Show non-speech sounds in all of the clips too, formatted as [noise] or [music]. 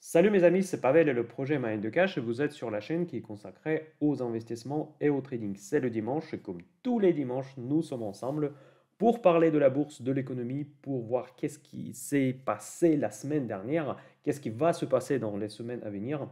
Salut mes amis, c'est Pavel et le projet Mind de Cash. Vous êtes sur la chaîne qui est consacrée aux investissements et au trading. C'est le dimanche et comme tous les dimanches, nous sommes ensemble pour parler de la bourse, de l'économie, pour voir qu'est-ce qui s'est passé la semaine dernière, qu'est-ce qui va se passer dans les semaines à venir.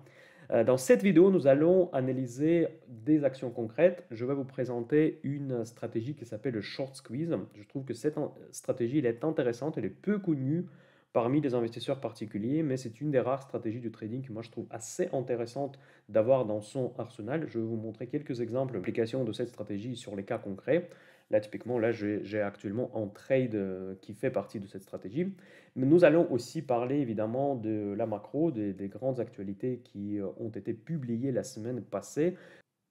Euh, dans cette vidéo, nous allons analyser des actions concrètes. Je vais vous présenter une stratégie qui s'appelle le short squeeze. Je trouve que cette stratégie elle est intéressante, elle est peu connue parmi les investisseurs particuliers, mais c'est une des rares stratégies du trading que moi je trouve assez intéressante d'avoir dans son arsenal. Je vais vous montrer quelques exemples d'application de cette stratégie sur les cas concrets. Là, typiquement, là, j'ai actuellement un trade euh, qui fait partie de cette stratégie. Mais nous allons aussi parler évidemment de la macro, des, des grandes actualités qui euh, ont été publiées la semaine passée.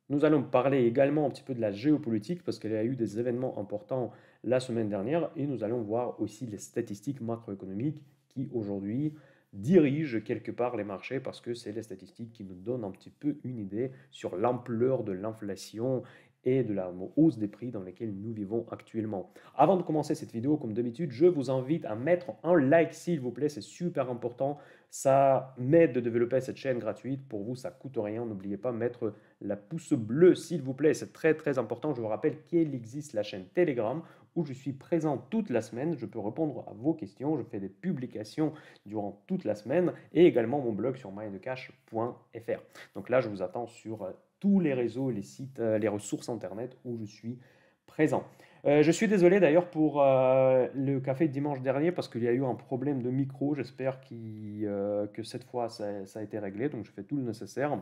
Nous allons parler également un petit peu de la géopolitique parce qu'il y a eu des événements importants la semaine dernière et nous allons voir aussi les statistiques macroéconomiques qui aujourd'hui dirigent quelque part les marchés parce que c'est les statistiques qui nous donnent un petit peu une idée sur l'ampleur de l'inflation et de la hausse des prix dans lesquels nous vivons actuellement. Avant de commencer cette vidéo, comme d'habitude, je vous invite à mettre un like s'il vous plaît, c'est super important. Ça m'aide de développer cette chaîne gratuite. Pour vous, ça coûte rien. N'oubliez pas mettre la pouce bleue s'il vous plaît, c'est très très important. Je vous rappelle qu'il existe la chaîne Telegram où je suis présent toute la semaine. Je peux répondre à vos questions. Je fais des publications durant toute la semaine et également mon blog sur mindcash.fr. Donc là, je vous attends sur euh, tous les réseaux, les sites, euh, les ressources internet où je suis présent. Euh, je suis désolé d'ailleurs pour le café dimanche dernier parce qu'il y a eu un problème de micro. J'espère que cette fois ça, a été réglé. Donc je fais tout le nécessaire.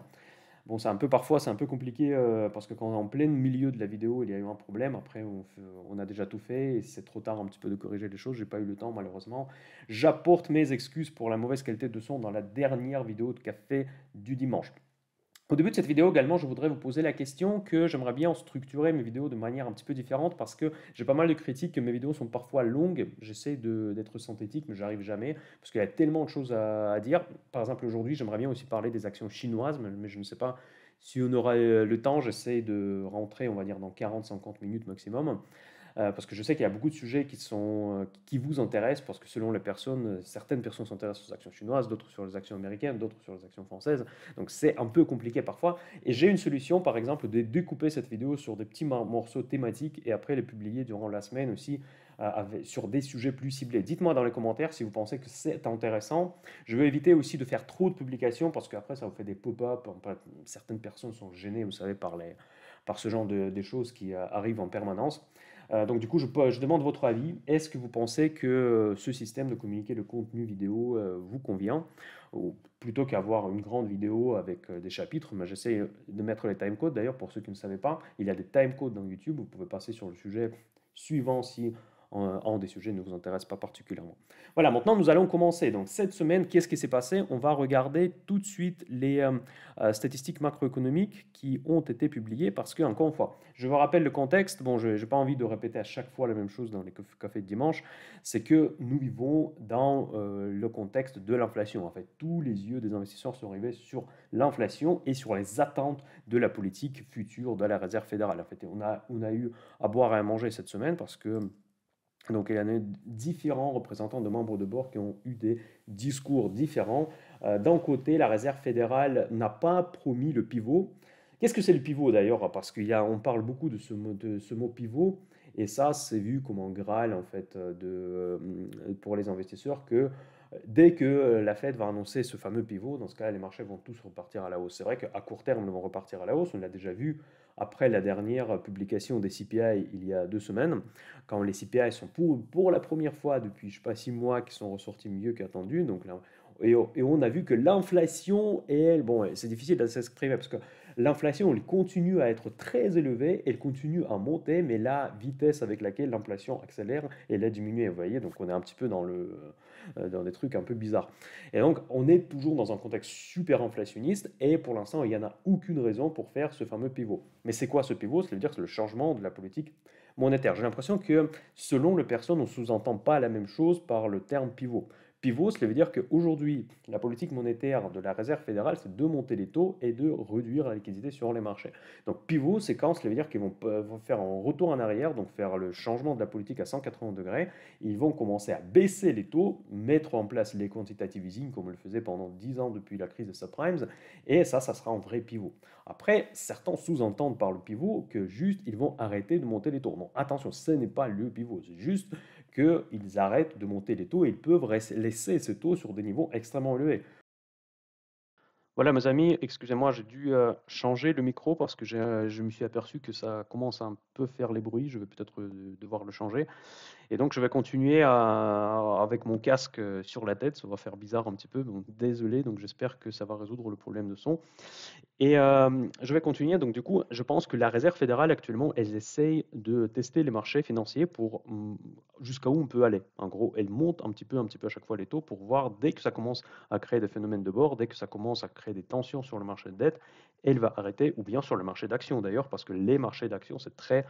Bon, c'est un peu parfois, c'est un peu compliqué euh, parce que quand on est en plein milieu de la vidéo, il y a eu un problème. Après, on, on a déjà tout fait et c'est trop tard un petit peu de corriger les choses. J'ai pas eu le temps malheureusement. J'apporte mes excuses pour la mauvaise qualité de son dans la dernière vidéo de café du dimanche. Au début de cette vidéo également, je voudrais vous poser la question que j'aimerais bien structurer mes vidéos de manière un petit peu différente parce que j'ai pas mal de critiques que mes vidéos sont parfois longues. J'essaie d'être synthétique, mais j'arrive jamais parce qu'il y a tellement de choses à, dire. Par exemple, aujourd'hui, j'aimerais bien aussi parler des actions chinoises, mais je ne sais pas si on aura euh, le temps. J'essaie de rentrer, on va dire, dans 40-50 minutes maximum. Euh, parce que je sais qu'il y a beaucoup de sujets qui, sont, euh, qui vous intéressent, parce que selon les personnes, euh, certaines personnes s'intéressent aux actions chinoises, d'autres sur les actions américaines, d'autres sur les actions françaises. Donc c'est un peu compliqué parfois. Et j'ai une solution, par exemple, de découper cette vidéo sur des petits morceaux thématiques et après les publier durant la semaine aussi sur des sujets plus ciblés. Dites-moi dans les commentaires si vous pensez que c'est intéressant. Je veux éviter aussi de faire trop de publications parce qu'après ça vous fait des pop-up. Certaines personnes sont gênées, vous savez, par, les, par ce genre de, des choses qui arrivent en permanence. Euh, donc du coup, je, demande votre avis. Est-ce que vous pensez que euh, ce système de communiquer le contenu vidéo euh, vous convient Ou plutôt qu'avoir une grande vidéo avec des chapitres, mais j'essaie de mettre les timecodes. D'ailleurs, pour ceux qui ne savaient pas, il y a des timecodes dans YouTube. Vous pouvez passer sur le sujet suivant si en euh, des sujets ne vous intéressent pas particulièrement. Voilà, maintenant nous allons commencer. Donc cette semaine, qu'est-ce qui s'est passé On va regarder tout de suite les euh, euh, statistiques macroéconomiques qui ont été publiées parce que, encore une fois, je vous rappelle le contexte. Bon, je n'ai pas envie de répéter à chaque fois la même chose dans les cafés de dimanche. C'est que nous vivons dans le contexte de l'inflation. En fait, tous les yeux des investisseurs sont rivés sur l'inflation et sur les attentes de la politique future de la réserve fédérale. En fait, on a eu à boire et à manger cette semaine parce que donc il y en a différents représentants de membres de bord qui ont eu des discours différents. Euh, d'un côté, la Réserve fédérale n'a pas promis le pivot. Qu'est-ce que c'est le pivot d'ailleurs Parce qu'on parle beaucoup de ce, mot, pivot. Et ça, c'est vu comme un graal en fait euh, euh, pour les investisseurs que dès que la Fed va annoncer ce fameux pivot, dans ce cas, les marchés vont tous repartir à la hausse. C'est vrai qu'à court terme, ils vont repartir à la hausse. On l'a déjà vu après la dernière publication des CPI il y a deux semaines, quand les CPI sont pour, pour la première fois depuis, je ne sais pas, six mois, qui sont ressortis mieux qu'attendu. Donc et, on a vu que l'inflation est elle. Bon, c'est difficile de s'exprimer parce que L'inflation, elle continue à être très élevée, elle continue à monter, mais la vitesse avec laquelle l'inflation accélère, elle a diminué. Vous voyez, donc on est un petit peu dans, le, euh, dans des trucs un peu bizarres. Et donc, on est toujours dans un contexte super inflationniste, et pour l'instant, il n'y en a aucune raison pour faire ce fameux pivot. Mais c'est quoi ce pivot cest veut dire c'est le changement de la politique monétaire. J'ai l'impression que selon le personnes, on ne sous-entend pas la même chose par le terme pivot. Pivot, cela veut dire qu'aujourd'hui, la politique monétaire de la Réserve fédérale, c'est de monter les taux et de réduire la liquidité sur les marchés. Donc pivot, c'est quand cela veut dire qu'ils vont faire un retour en arrière, donc faire le changement de la politique à 180 degrés. Ils vont commencer à baisser les taux, mettre en place les quantitative easing comme on le faisait pendant 10 ans depuis la crise des subprimes, et ça, ça sera un vrai pivot. Après, certains sous-entendent par le pivot que juste ils vont arrêter de monter les taux. Non, attention, ce n'est pas le pivot, c'est juste qu'ils arrêtent de monter les taux et ils peuvent laisser ces taux sur des niveaux extrêmement élevés. Voilà mes amis, excusez-moi, j'ai dû euh, changer le micro parce que euh, je me suis aperçu que ça commence à un peu faire les bruits, je vais peut-être euh, devoir le changer. Et donc, je vais continuer à, avec mon casque euh, sur la tête. Ça va faire bizarre un petit peu. désolé. Donc, j'espère que ça va résoudre le problème de son. Et euh, je vais continuer. Donc, du coup, je pense que la Réserve fédérale, actuellement, elle essaye de tester les marchés financiers pour mm, jusqu'à où on peut aller. En gros, elle monte un petit peu, un petit peu à chaque fois les taux pour voir dès que ça commence à créer des phénomènes de bord, dès que ça commence à créer des tensions sur le marché de dette, elle va arrêter, ou bien sur le marché d'actions d'ailleurs, parce que les marchés d'actions, c'est très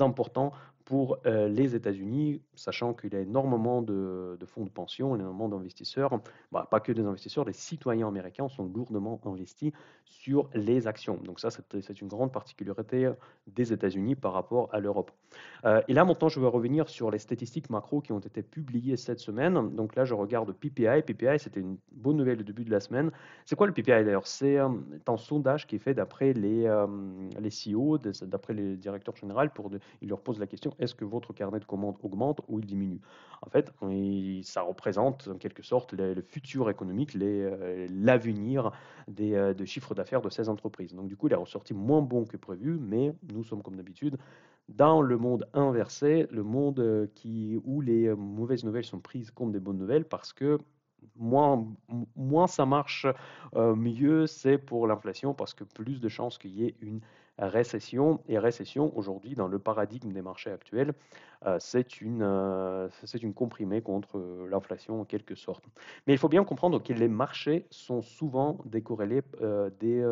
important pour euh, les États-Unis, sachant qu'il y a énormément de, fonds de pension, énormément d'investisseurs, bah, pas que des investisseurs, les citoyens américains sont lourdement investis sur les actions. Donc ça, c'est une grande particularité des États-Unis par rapport à l'Europe. Euh, et là, maintenant, je vais revenir sur les statistiques macro qui ont été publiées cette semaine. Donc là, je regarde PPI. PPI, c'était une bonne nouvelle au début de la semaine. C'est quoi le PPI d'ailleurs C'est euh, un sondage qui fait d'après les, euh, les CEO, d'après les directeurs généraux. Pour de, ils leur posent la question est-ce que votre carnet de commandes augmente ou il diminue En fait, ça représente en quelque sorte le, futur économique, euh, l'avenir des, euh, chiffres d'affaires de ces entreprises. Donc, du coup, il est ressorti moins bon que prévu, mais nous sommes comme d'habitude dans le monde inversé, le monde qui, où les mauvaises nouvelles sont prises comme des bonnes nouvelles parce que moins, moins ça marche, euh, mieux c'est pour l'inflation parce que plus de chances qu'il y ait une récession. Et récession, aujourd'hui, dans le paradigme des marchés actuels, euh, c'est une, euh, une comprimée contre l'inflation en quelque sorte. Mais il faut bien comprendre que les marchés sont souvent décorrélés des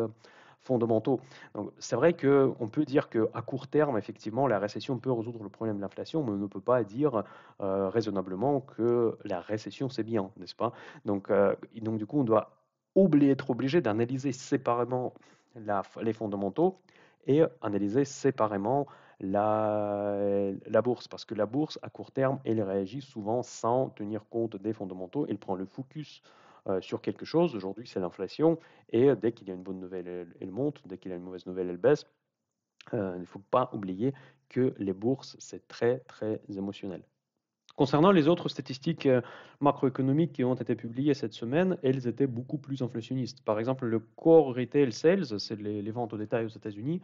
fondamentaux. Donc c'est vrai que on peut dire que à court terme, effectivement, la récession peut résoudre le problème de l'inflation, mais on ne peut pas dire euh, raisonnablement que la récession c'est bien, n'est-ce pas Donc euh, donc du coup, on doit oublier, être obligé d'analyser séparément les fondamentaux et analyser séparément la, bourse, parce que la bourse, à court terme, elle réagit souvent sans tenir compte des fondamentaux, elle prend le focus euh, sur quelque chose. Aujourd'hui, c'est l'inflation. Et euh, dès qu'il y a une bonne nouvelle, elle, monte. Dès qu'il y a une mauvaise nouvelle, elle baisse. Euh, il ne faut pas oublier que les bourses, c'est très, très émotionnel. Concernant les autres statistiques macroéconomiques qui ont été publiées cette semaine, elles étaient beaucoup plus inflationnistes. Par exemple, le core retail sales, c'est les, ventes au détail aux États-Unis,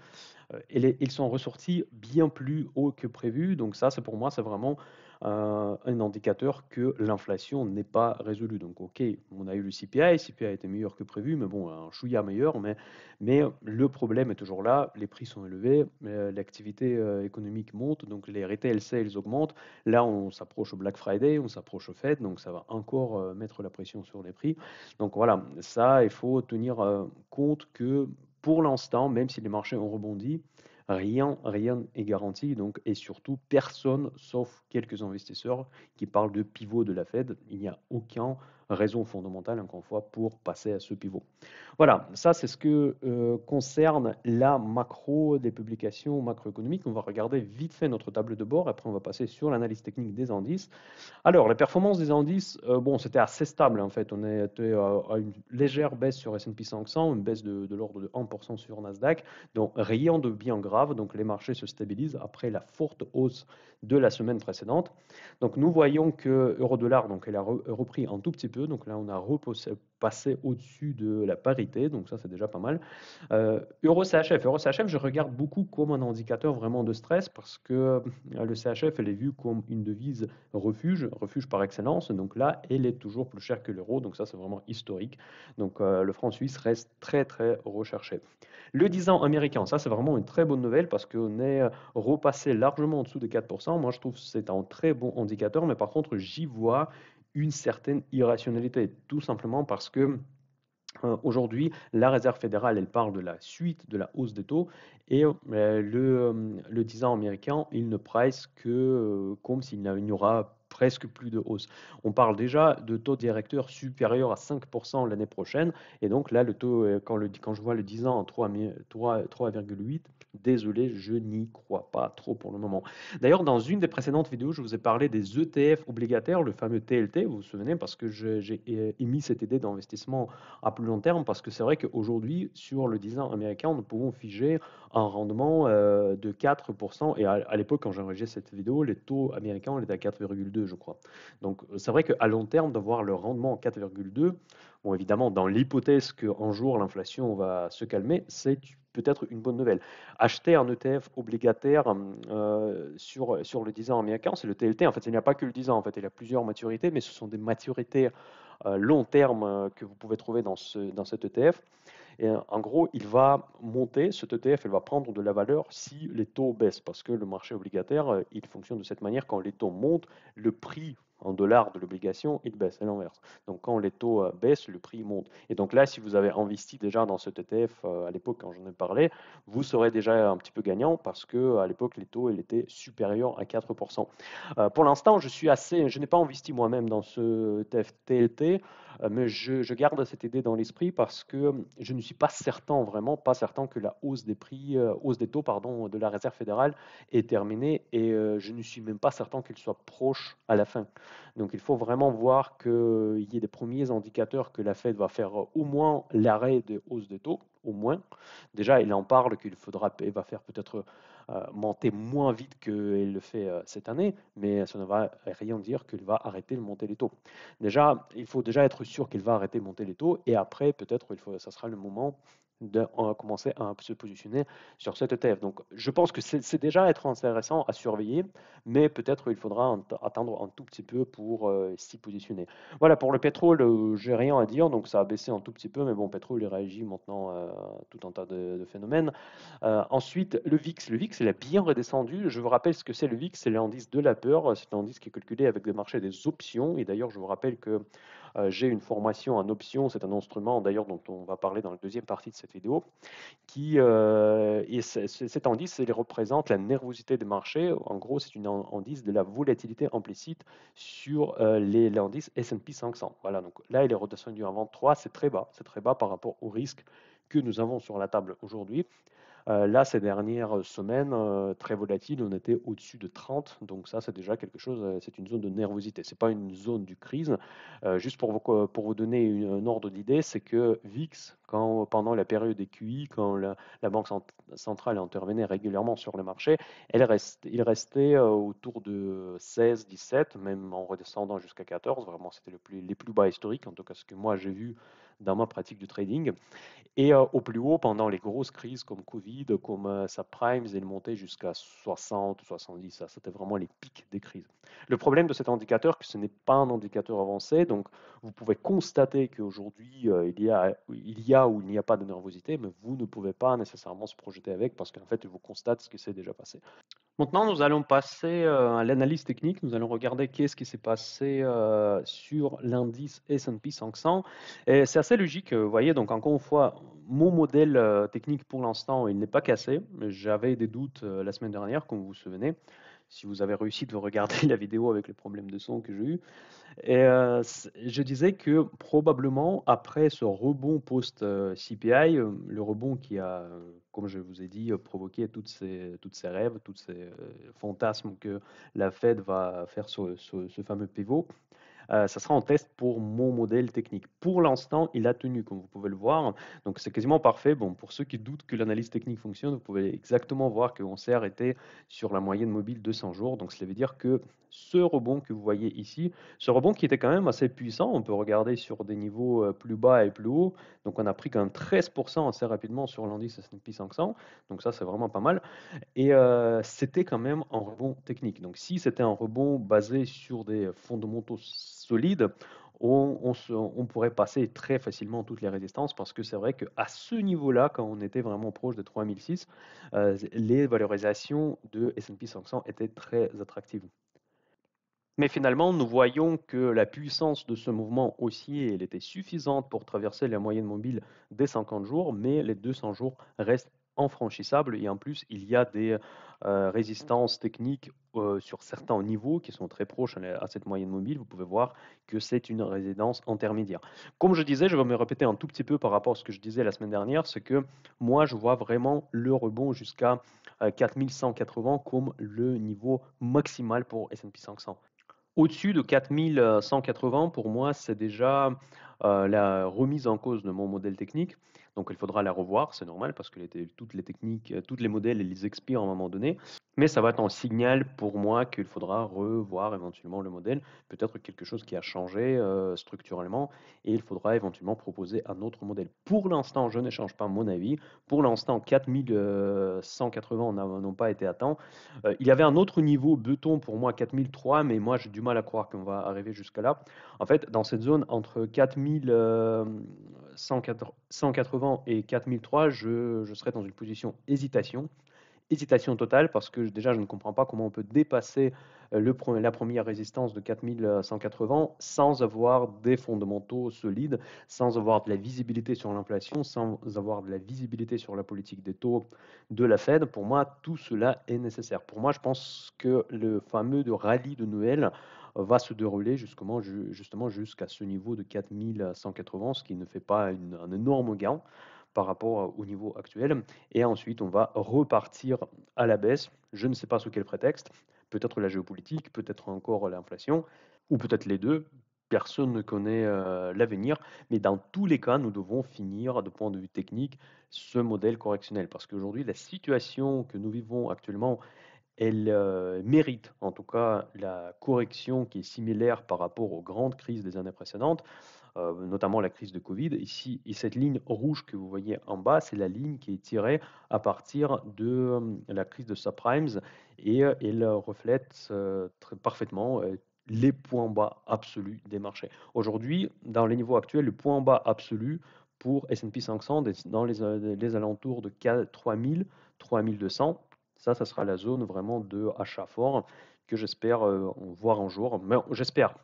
ils sont ressortis bien plus haut que prévu. Donc ça, c'est pour moi, c'est vraiment un indicateur que l'inflation n'est pas résolue. Donc, OK, on a eu le CPI, le CPI était meilleur que prévu, mais bon, un chouïa meilleur, mais, mais le problème est toujours là, les prix sont élevés, euh, l'activité euh, économique monte, donc les retail sales augmentent. Là, on s'approche au Black Friday, on s'approche au Fed, donc ça va encore euh, mettre la pression sur les prix. Donc voilà, ça, il faut tenir compte que pour l'instant, même si les marchés ont rebondi, Rien, rien est garanti, donc, et surtout, personne, sauf quelques investisseurs qui parlent de pivot de la Fed, il n'y a aucun raison fondamentale, encore une fois, pour passer à ce pivot. Voilà, ça c'est ce que euh, concerne la macro des publications macroéconomiques. On va regarder vite fait notre table de bord, après on va passer sur l'analyse technique des indices. Alors, la performance des indices, euh, bon, c'était assez stable en fait. On était à une légère baisse sur S&P 500, une baisse de, de l'ordre de 1% sur Nasdaq, donc rien de bien grave. Donc les marchés se stabilisent après la forte hausse de la semaine précédente. Donc nous voyons que euro-dollar, donc elle a repris un tout petit peu donc là, on a repassé au-dessus de la parité. Donc ça, c'est déjà pas mal. Euh, Euro-CHF, je regarde beaucoup comme un indicateur vraiment de stress parce que euh, le CHF, elle est vue comme une devise refuge, refuge par excellence. Donc là, elle est toujours plus chère que l'euro. Donc ça, c'est vraiment historique. Donc euh, le franc suisse reste très, très recherché. Le 10 ans américain, ça, c'est vraiment une très bonne nouvelle parce qu'on est euh, repassé largement en dessous de 4%. Moi, je trouve que c'est un très bon indicateur. Mais par contre, j'y vois une certaine irrationalité, tout simplement parce que euh, Aujourd'hui, la Réserve fédérale, elle parle de la suite de la hausse des taux et euh, le, disant euh, le américain, il ne presse que comme s'il n'y aura presque plus de hausse. On parle déjà de taux directeur supérieur à 5% l'année prochaine. Et donc là, le taux, euh, quand, le, quand je vois le 10 ans en 3,8, désolé, je n'y crois pas trop pour le moment. D'ailleurs, dans une des précédentes vidéos, je vous ai parlé des ETF obligataires, le fameux TLT, vous vous souvenez, parce que j'ai euh, émis cette idée d'investissement à plus long terme, parce que c'est vrai qu'aujourd'hui, sur le 10 ans américain, nous pouvons figer un rendement euh, de 4%. Et à, l'époque, quand j'enregistrais cette vidéo, les taux américains, on était à 4,2 je crois. Donc euh, c'est vrai qu'à long terme, d'avoir le rendement en 4,2, évidemment, dans l'hypothèse qu'un jour l'inflation va se calmer, c'est peut-être une bonne nouvelle. Acheter un ETF obligataire hum, euh, sur, sur le 10 ans américain, c'est le TLT. En fait, il n'y a pas que le 10 ans, en fait, il y a plusieurs maturités, mais ce sont des maturités euh, long terme euh, que vous pouvez trouver dans, ce, dans cet ETF. Et en gros, il va monter, cet ETF, il va prendre de la valeur si les taux baissent, parce que le marché obligataire, il fonctionne de cette manière, quand les taux montent, le prix en dollars de l'obligation, il baisse, à l'inverse. Donc quand les taux euh, baissent, le prix monte. Et donc là, si vous avez investi déjà dans ce TTF euh, à l'époque, quand j'en ai parlé, vous serez déjà un petit peu gagnant parce que à l'époque, les taux étaient supérieurs à 4%. Euh, pour l'instant, je suis assez, je n'ai pas investi moi-même dans ce ETF TLT, e mais je, garde cette idée dans l'esprit parce que je ne suis pas certain, vraiment pas certain que la hausse des prix, hausse des taux, pardon, de la Réserve fédérale est terminée et je ne suis même pas certain qu'il soit proche à la fin. Donc il faut vraiment voir qu'il y ait des premiers indicateurs que la Fed va faire euh, au moins l'arrêt des hausses des taux, au moins. Déjà, il en parle qu'il faudra, va faire peut-être euh, monter moins vite qu'elle le fait euh, cette année, mais ça ne va rien dire qu'il va arrêter de monter les taux. Déjà, il faut déjà être sûr qu'il va arrêter de monter les taux, et après, peut-être, il ça sera le moment de commencer à se positionner sur cette ETF. Donc, je pense que c'est déjà être intéressant à surveiller, mais peut-être il faudra attendre un tout petit peu pour euh, s'y positionner. Voilà, pour le pétrole, euh, j'ai rien à dire, donc ça a baissé un tout petit peu, mais bon, pétrole, il réagit maintenant à tout un tas de, de phénomènes. Euh, ensuite, le VIX. Le VIX, il a bien redescendu. Je vous rappelle ce que c'est le VIX, c'est l'indice de la peur. C'est un indice qui est calculé avec le marché des options. Et d'ailleurs, je vous rappelle que euh, j'ai une formation en option, c'est un instrument d'ailleurs dont on va parler dans la deuxième partie de cette vidéo, qui, et euh, cet indice, il représente la nervosité des marchés. En gros, c'est une indice de la volatilité implicite sur euh, les l'indice S&P 500. Voilà, donc là, il est du avant 3, c'est très bas, c'est très bas par rapport au risque que nous avons sur la table aujourd'hui. Euh, là, ces dernières euh, semaines, euh, très volatiles, on était au-dessus de 30. Donc ça, c'est déjà quelque chose, c'est une zone de nervosité. Ce n'est pas une zone de crise. juste pour vous, pour vous donner un ordre d'idée, c'est que VIX, quand, pendant la période des QI, quand la, Banque centrale intervenait régulièrement sur le marché, elle reste, il restait autour de 16, 17, même en redescendant jusqu'à 14. Vraiment, c'était les plus bas historiques, en tout cas ce que moi j'ai vu dans ma pratique du trading. Et euh, au plus haut, pendant les grosses crises comme Covid, comme euh, sa prime, elle montait jusqu'à 60, 70. Ça, c'était vraiment les pics des crises. Le problème de cet indicateur, que ce n'est pas un indicateur avancé, donc vous pouvez constater qu'aujourd'hui, euh, il, y a, il y a ou il n'y a pas de nervosité, mais vous ne pouvez pas nécessairement se projeter avec parce qu'en fait, vous constate ce qui s'est déjà passé. Maintenant, nous allons passer euh, à l'analyse technique. Nous allons regarder qu'est-ce qui s'est passé euh, sur l'indice S&P 500. Et c'est assez logique, euh, vous voyez. Donc, encore une fois, mon modèle technique pour l'instant, il n'est pas cassé. J'avais des doutes la semaine dernière, comme vous vous souvenez si vous avez réussi de regarder [laughs] la vidéo avec le problème de son que j'ai eu. Et euh, je disais que probablement après ce rebond post-CPI, euh, le rebond qui a, comme je vous ai dit, provoqué toutes ces, rêves, tous ces euh, fantasmes que la Fed va faire ce, ce fameux pivot, euh, ça sera en test pour mon modèle technique. Pour l'instant, il a tenu, comme vous pouvez le voir. Donc, c'est quasiment parfait. Bon, pour ceux qui doutent que l'analyse technique fonctionne, vous pouvez exactement voir que on s'est arrêté sur la moyenne mobile de jours. Donc, cela veut dire que ce rebond que vous voyez ici, ce rebond qui était quand même assez puissant, on peut regarder sur des niveaux euh, plus bas et plus hauts. Donc, on a pris quand même 13% assez rapidement sur l'indice S&P 500. Donc, ça, c'est vraiment pas mal. Et euh, c'était quand même un rebond technique. Donc, si c'était un rebond basé sur des fondamentaux solide, on, pourrait passer très facilement toutes les résistances parce que c'est vrai qu'à ce niveau-là, quand on était vraiment proche de 3006, euh, les valorisations de SP 500 étaient très attractives. Mais finalement, nous voyons que la puissance de ce mouvement haussier elle était suffisante pour traverser la moyenne mobile des 50 jours, mais les 200 jours restent infranchissable et en plus il y a des euh, euh, résistances techniques euh, sur certains niveaux qui sont très proches à cette moyenne mobile, vous pouvez voir que c'est une résidence intermédiaire. Comme je disais, je vais me répéter un tout petit peu par rapport à ce que je disais la semaine dernière, c'est que moi je vois vraiment le rebond jusqu'à 4180 comme le niveau maximal pour S&P 500. Au-dessus de 4180, pour moi, c'est déjà la remise en cause de mon modèle technique. Donc il faudra la revoir, c'est normal, parce que toutes les techniques, euh, tous les modèles, ils expirent à un moment donné. Mais ça va être un signal pour moi qu'il faudra revoir éventuellement le modèle, peut-être quelque chose qui a changé euh, structurellement, et il faudra éventuellement proposer un autre modèle. Pour l'instant, je ne change pas mon avis. Pour l'instant, 4180 euh, n'ont pas été atteints. temps. il y avait un autre niveau, Beton, pour moi, 4003, mais moi, j'ai du mal à croire qu'on va arriver jusqu'à là. En fait, dans cette zone entre 4000... 180 et 4003, je, serais dans une position hésitation. Hésitation totale parce que déjà je ne comprends pas comment on peut dépasser euh, le, la première résistance de 4180 sans avoir des fondamentaux solides, sans avoir de la visibilité sur l'inflation, sans avoir de la visibilité sur la politique des taux de la Fed. Pour moi, tout cela est nécessaire. Pour moi, je pense que le fameux de rallye de Noël va se dérouler justement, justement jusqu'à ce niveau de 4180, ce qui ne fait pas un énorme gain par rapport au niveau actuel. Et ensuite, on va repartir à la baisse, je ne sais pas sous quel prétexte, peut-être la géopolitique, peut-être encore l'inflation, ou peut-être les deux, personne ne connaît euh, l'avenir, mais dans tous les cas, nous devons finir, de point de vue technique, ce modèle correctionnel. Parce qu'aujourd'hui, la situation que nous vivons actuellement, elle mérite en tout cas la correction qui est similaire par rapport aux grandes crises des années précédentes, notamment la crise de Covid. Ici, et cette ligne rouge que vous voyez en bas, c'est la ligne qui est tirée à partir de la crise de subprimes et elle reflète très parfaitement les points bas absolus des marchés. Aujourd'hui, dans les niveaux actuels, le point bas absolu pour S&P 500 est dans les, alentours de 3000, 3200, ça, ça sera la zone vraiment de achat fort que j'espère euh, voir un jour. Mais j'espère.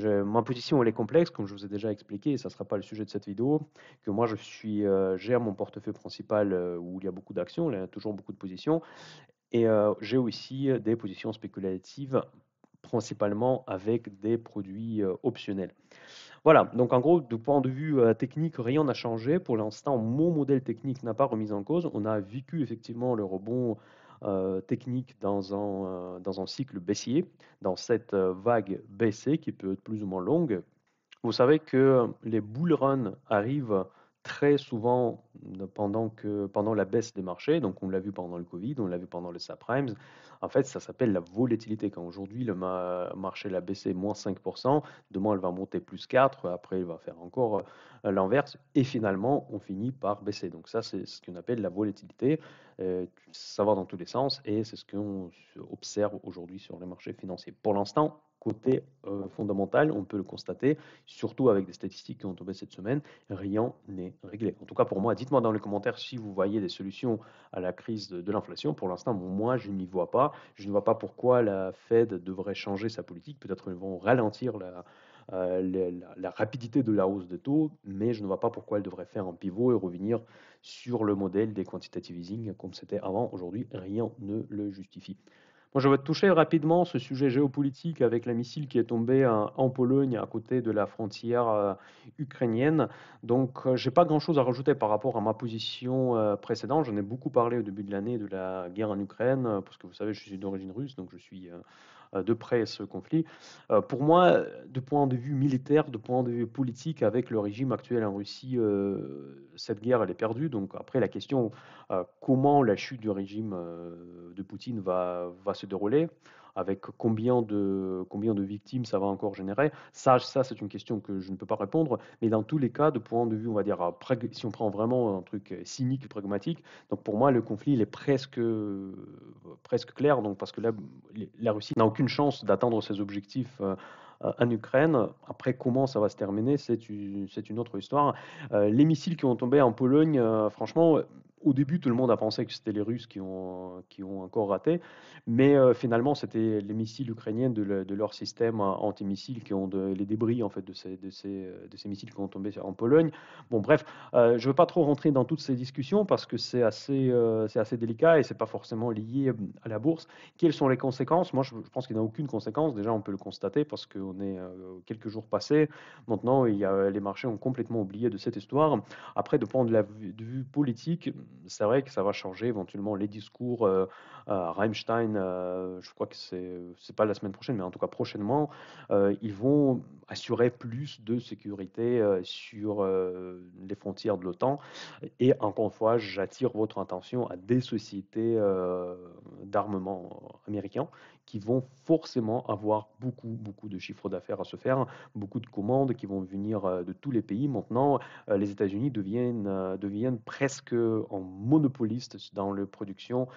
ma position elle est complexe, comme je vous ai déjà expliqué, ça ne sera pas le sujet de cette vidéo, que moi je suis gère euh, mon portefeuille principal euh, où il y a beaucoup d'actions, il y a toujours beaucoup de positions, et j'ai aussi des positions spéculatives principalement avec des produits optionnels. Voilà, donc en gros, du point de vue technique, rien n'a changé. Pour l'instant, mon modèle technique n'a pas remis en cause. On a vécu effectivement le rebond euh, technique euh, dans un, cycle baissier, dans cette euh, vague baissée qui peut être plus ou moins longue. Vous savez que les bull runs arrivent très souvent pendant, que, pendant la baisse des marchés, donc on l'a vu pendant le Covid, on l'a vu pendant le subprimes, en fait ça s'appelle la volatilité. Quand aujourd'hui le marché l'a baissé moins 5%, demain elle va monter plus 4%, après il va faire encore euh, l'inverse, et finalement on finit par baisser. Donc ça c'est ce qu'on appelle la volatilité, savoir euh, ça va dans tous les sens, et c'est ce qu'on observe aujourd'hui sur les marchés financiers. Pour l'instant, côté euh, fondamental, on peut le constater, surtout avec des statistiques qui ont tombé cette semaine, rien n'est réglé. En tout cas, pour moi, dites-moi dans les commentaires si vous voyez des solutions à la crise de, l'inflation. Pour l'instant, moi, je n'y vois pas. Je ne vois pas pourquoi la Fed devrait changer sa politique. Peut-être qu'ils vont ralentir euh, la, la, rapidité de la hausse des taux, mais je ne vois pas pourquoi elle devrait faire un pivot et revenir sur le modèle des quantitative easing comme c'était avant. Aujourd'hui, rien ne le justifie je vais toucher rapidement ce sujet géopolitique avec la missile qui est tombée hein, en Pologne à côté de la frontière euh, ukrainienne. Donc, euh, j'ai pas grand-chose à rajouter par rapport à ma position euh, précédente. J'en ai beaucoup parlé au début de l'année de la guerre en Ukraine, parce que vous savez, je suis d'origine russe, donc je suis euh, de près ce conflit. Euh, pour moi, de point de vue militaire, de point de vue politique, avec le régime actuel en Russie, euh, cette guerre elle est perdue. Donc après, la question comment la chute du régime de Poutine va, va se dérouler avec combien de, combien de victimes ça va encore générer. Ça, ça c'est une question que je ne peux pas répondre, mais dans tous les cas, de point de vue, on va dire, euh, si on prend vraiment un truc euh, cynique, pragmatique, donc pour moi, le conflit, est presque, euh, presque clair, donc parce que la Russie n'a aucune chance d'atteindre ses objectifs en Ukraine. Après, comment ça va se terminer, c'est une, autre histoire. les missiles qui ont tombé en Pologne, franchement, au début, tout le monde a pensé que c'était les Russes qui ont, qui ont encore raté, mais euh, finalement, c'était les missiles ukrainiens de, leur système hein, antimissile qui ont les débris en fait de ces, de ces, euh, missiles qui ont tombé en Pologne. Bon, bref, euh, je ne veux pas trop rentrer dans toutes ces discussions parce que c'est assez, assez délicat et c'est pas forcément lié à la bourse. Quelles sont les conséquences Moi, je, pense qu'il n'y a aucune conséquence. Déjà, on peut le constater parce qu'on est quelques jours passés. Maintenant, il les marchés ont complètement oublié de cette histoire. Après, de prendre la de vue politique, c'est vrai que ça va changer éventuellement les discours. Euh, euh, à euh, je crois que c'est, n'est pas la semaine prochaine, mais en tout cas prochainement, euh, ils vont assurer plus de sécurité sur les frontières de l'OTAN. Et encore une fois, j'attire votre attention à des sociétés d'armement américains qui vont forcément avoir beaucoup, beaucoup de chiffres d'affaires à se faire, beaucoup de commandes qui vont venir euh, de tous les pays. Maintenant, euh, les États-Unis deviennent, euh, deviennent presque en monopoliste dans la production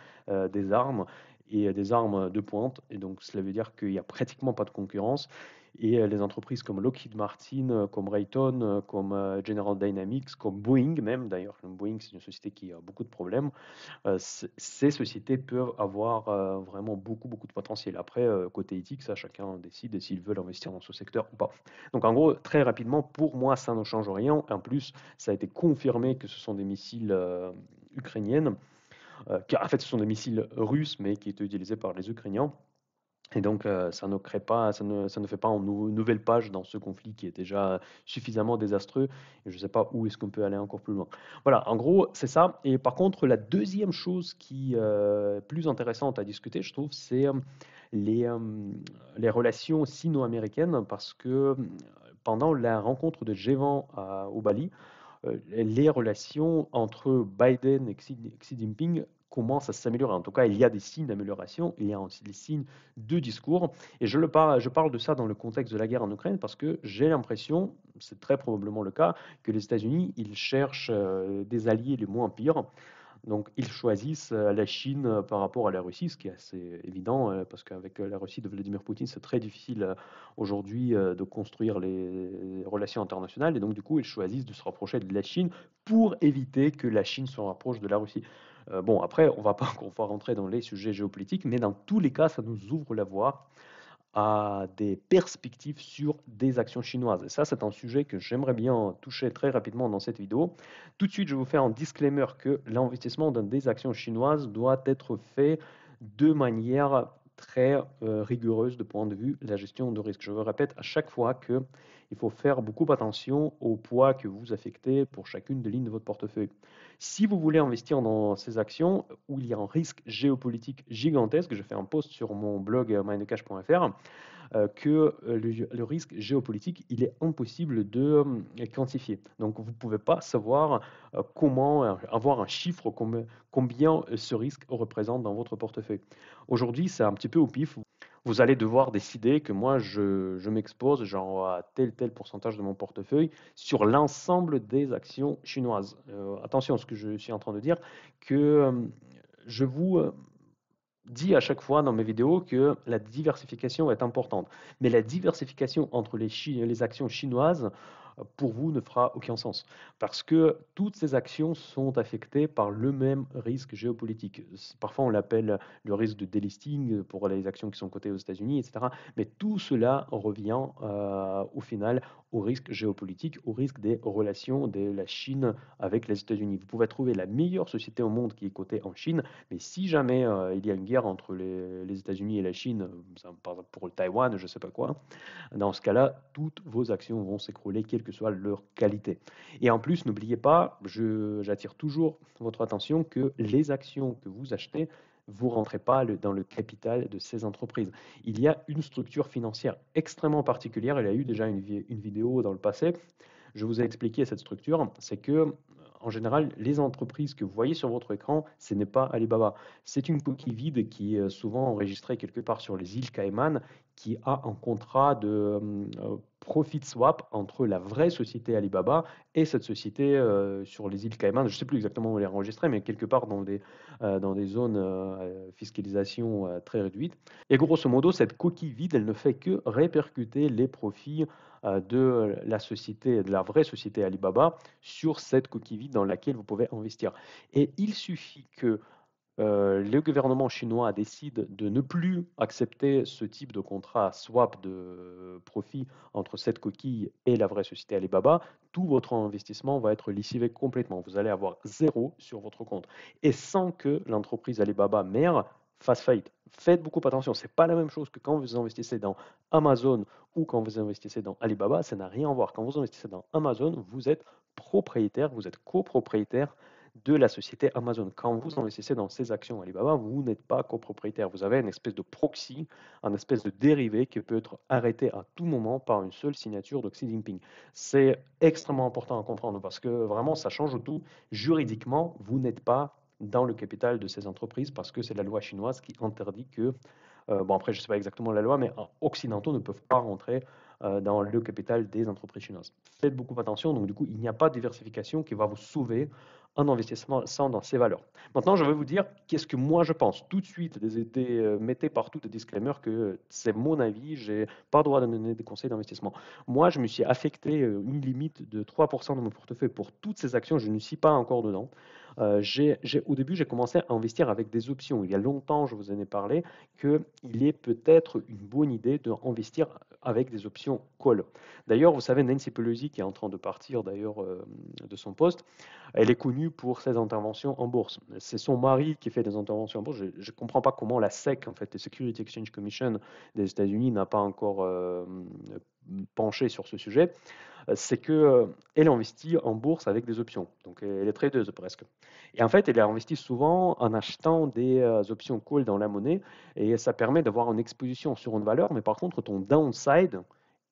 des armes et des armes de pointe. Et donc, cela veut dire qu'il n'y a pratiquement pas de concurrence. Et euh, les entreprises comme Lockheed Martin, euh, comme Rayton, euh, comme General Dynamics, comme Boeing même, d'ailleurs, Boeing c'est une société qui a beaucoup de problèmes, ces sociétés peuvent avoir vraiment beaucoup, beaucoup de potentiel. Après, côté éthique, ça, chacun décide s'il veut investir dans ce secteur ou pas. Donc en gros, très rapidement, pour moi, ça ne change rien. En plus, ça a été confirmé que ce sont des missiles ukrainiennes, en fait, ce sont des missiles russes, mais qui étaient utilisés par les Ukrainiens. Et donc, euh, ça ne crée pas, ça ne, ça ne fait pas une nouvelle page dans ce conflit qui est déjà suffisamment désastreux. Et je ne sais pas où est-ce qu'on peut aller encore plus loin. Voilà, en gros, c'est ça. Et par contre, la deuxième chose qui est euh, plus intéressante à discuter, je trouve, c'est euh, les, les relations sino-américaines, parce que pendant la rencontre de g au Bali, les relations entre Biden et Xi Jinping commence à s'améliorer. En tout cas, il y a des signes d'amélioration, il y a aussi des signes de discours. Et je, le je parle de ça dans le contexte de la guerre en Ukraine parce que j'ai l'impression, c'est très probablement le cas, que les États-Unis, ils cherchent euh, des alliés les moins pires. Donc, ils choisissent euh, la Chine euh, par rapport à la Russie, ce qui est assez évident, parce qu'avec la Russie de Vladimir Poutine, c'est très difficile aujourd'hui de construire les relations internationales. Et donc, du coup, ils choisissent de se rapprocher de la Chine pour éviter que la Chine se rapproche de la Russie. Euh, bon, après, on ne va pas encore [laughs] rentrer dans les sujets géopolitiques, mais dans tous les cas, ça nous ouvre la voie à des perspectives sur des actions chinoises. Et ça, c'est un sujet que j'aimerais bien toucher très rapidement dans cette vidéo. Tout de suite, je vais vous faire un disclaimer que l'investissement dans des actions chinoises doit être fait de manière très euh, rigoureuse de point de vue de la gestion de risque. Je vous répète à chaque fois qu'il faut faire beaucoup attention au poids que vous affectez pour chacune des lignes de votre portefeuille. Si vous voulez investir dans ces actions où il y a un risque géopolitique gigantesque, je fais un post sur mon blog euh, mindcash.fr, euh, que euh, le, risque géopolitique, il est impossible de euh, quantifier. Donc, vous ne pouvez pas savoir comment avoir un chiffre, combien ce risque représente dans votre portefeuille. Aujourd'hui, c'est un petit peu au pif. Vous allez devoir décider que moi, je, m'expose genre à tel tel pourcentage de mon portefeuille sur l'ensemble des actions chinoises. attention à ce que je suis en train de dire, que je vous dit à chaque fois dans mes vidéos que la diversification est importante. Mais la diversification entre les actions chinoises pour vous ne fera aucun sens. Parce que toutes ces actions sont affectées par le même risque géopolitique. Parfois, on l'appelle le risque de délisting pour les actions qui sont cotées aux États-Unis, etc. Mais tout cela revient euh, au final au risque géopolitique, au risque des relations de la Chine avec les États-Unis. Vous pouvez trouver la meilleure société au monde qui est cotée en Chine, mais si jamais euh, il y a une guerre entre les, États-Unis et la Chine, pour le Taïwan, je ne sais pas quoi, dans ce cas-là, toutes vos actions vont s'écrouler, que soit leur qualité. Et en plus, n'oubliez pas, j'attire toujours votre attention que les actions que vous achetez, vous rentrez pas dans le capital de ces entreprises. Il y a une structure financière extrêmement particulière. Elle a eu déjà une, une vidéo dans le passé. Je vous ai expliqué cette structure. C'est que en général, les entreprises que vous voyez sur votre écran, ce n'est pas Alibaba. C'est une coquille vide qui est souvent enregistrée quelque part sur les îles Caïmans, qui a un contrat de, euh, profit swap entre la vraie société Alibaba et cette société euh, sur les îles Caïmans. Je ne sais plus exactement où elle est enregistrée, mais quelque part dans des, euh, dans des zones euh, fiscalisation très réduite. Et grosso modo, cette coquille vide, elle ne fait que répercuter les profits de la société, de la vraie société Alibaba sur cette coquille vide dans laquelle vous pouvez investir. Et il suffit que euh, le gouvernement chinois décide de ne plus accepter ce type de contrat swap de profit entre cette coquille et la vraie société Alibaba, tout votre investissement va être lissivé complètement. Vous allez avoir zéro sur votre compte. Et sans que l'entreprise Alibaba mère fasse faillite. Faites beaucoup attention. Ce n'est pas la même chose que quand vous investissez dans Amazon ou quand vous investissez dans Alibaba. Ça n'a rien à voir. Quand vous investissez dans Amazon, vous êtes propriétaire, vous êtes copropriétaire de la société Amazon. Quand vous investissez dans ces actions Alibaba, vous n'êtes pas copropriétaire. Vous avez une espèce de proxy, un espèce de dérivé qui peut être arrêté à tout moment par une seule signature de Xi Jinping. C'est extrêmement important à comprendre parce que vraiment, ça change tout. Juridiquement, vous n'êtes pas dans le capital de ces entreprises parce que c'est la loi chinoise qui interdit que, euh, bon après je ne sais pas exactement la loi, mais euh, occidentaux ne peuvent pas rentrer euh, dans le capital des entreprises chinoises. Faites beaucoup attention, donc du coup il n'y a pas de diversification qui va vous sauver un investissement sans dans ses valeurs. Maintenant, je vais vous dire qu'est-ce que moi je pense. Tout de suite, euh, mettez partout des disclaimers que c'est mon avis, je n'ai pas le droit de donner des conseils d'investissement. Moi, je me suis affecté euh, une limite de 3% de mon portefeuille pour toutes ces actions, je ne suis pas encore dedans. Euh, au début, j'ai commencé à investir avec des options. Il y a longtemps, je vous en ai parlé, qu'il est peut-être une bonne idée d'investir avec des options call. D'ailleurs, vous savez, Nancy Pelosi, qui est en train de partir d'ailleurs euh, de son poste, elle est connue pour ses interventions en bourse. C'est son mari qui fait des interventions en bourse. Je ne comprends pas comment la SEC, en fait, la Security Exchange Commission des États-Unis, n'a pas encore euh, penchée sur ce sujet, euh, c'est qu'elle euh, investit en bourse avec des options. Donc elle est tradeuse presque. Et en fait, elle investit souvent en achetant des euh, options call dans la monnaie et ça permet d'avoir une exposition sur une valeur, mais par contre, ton downside,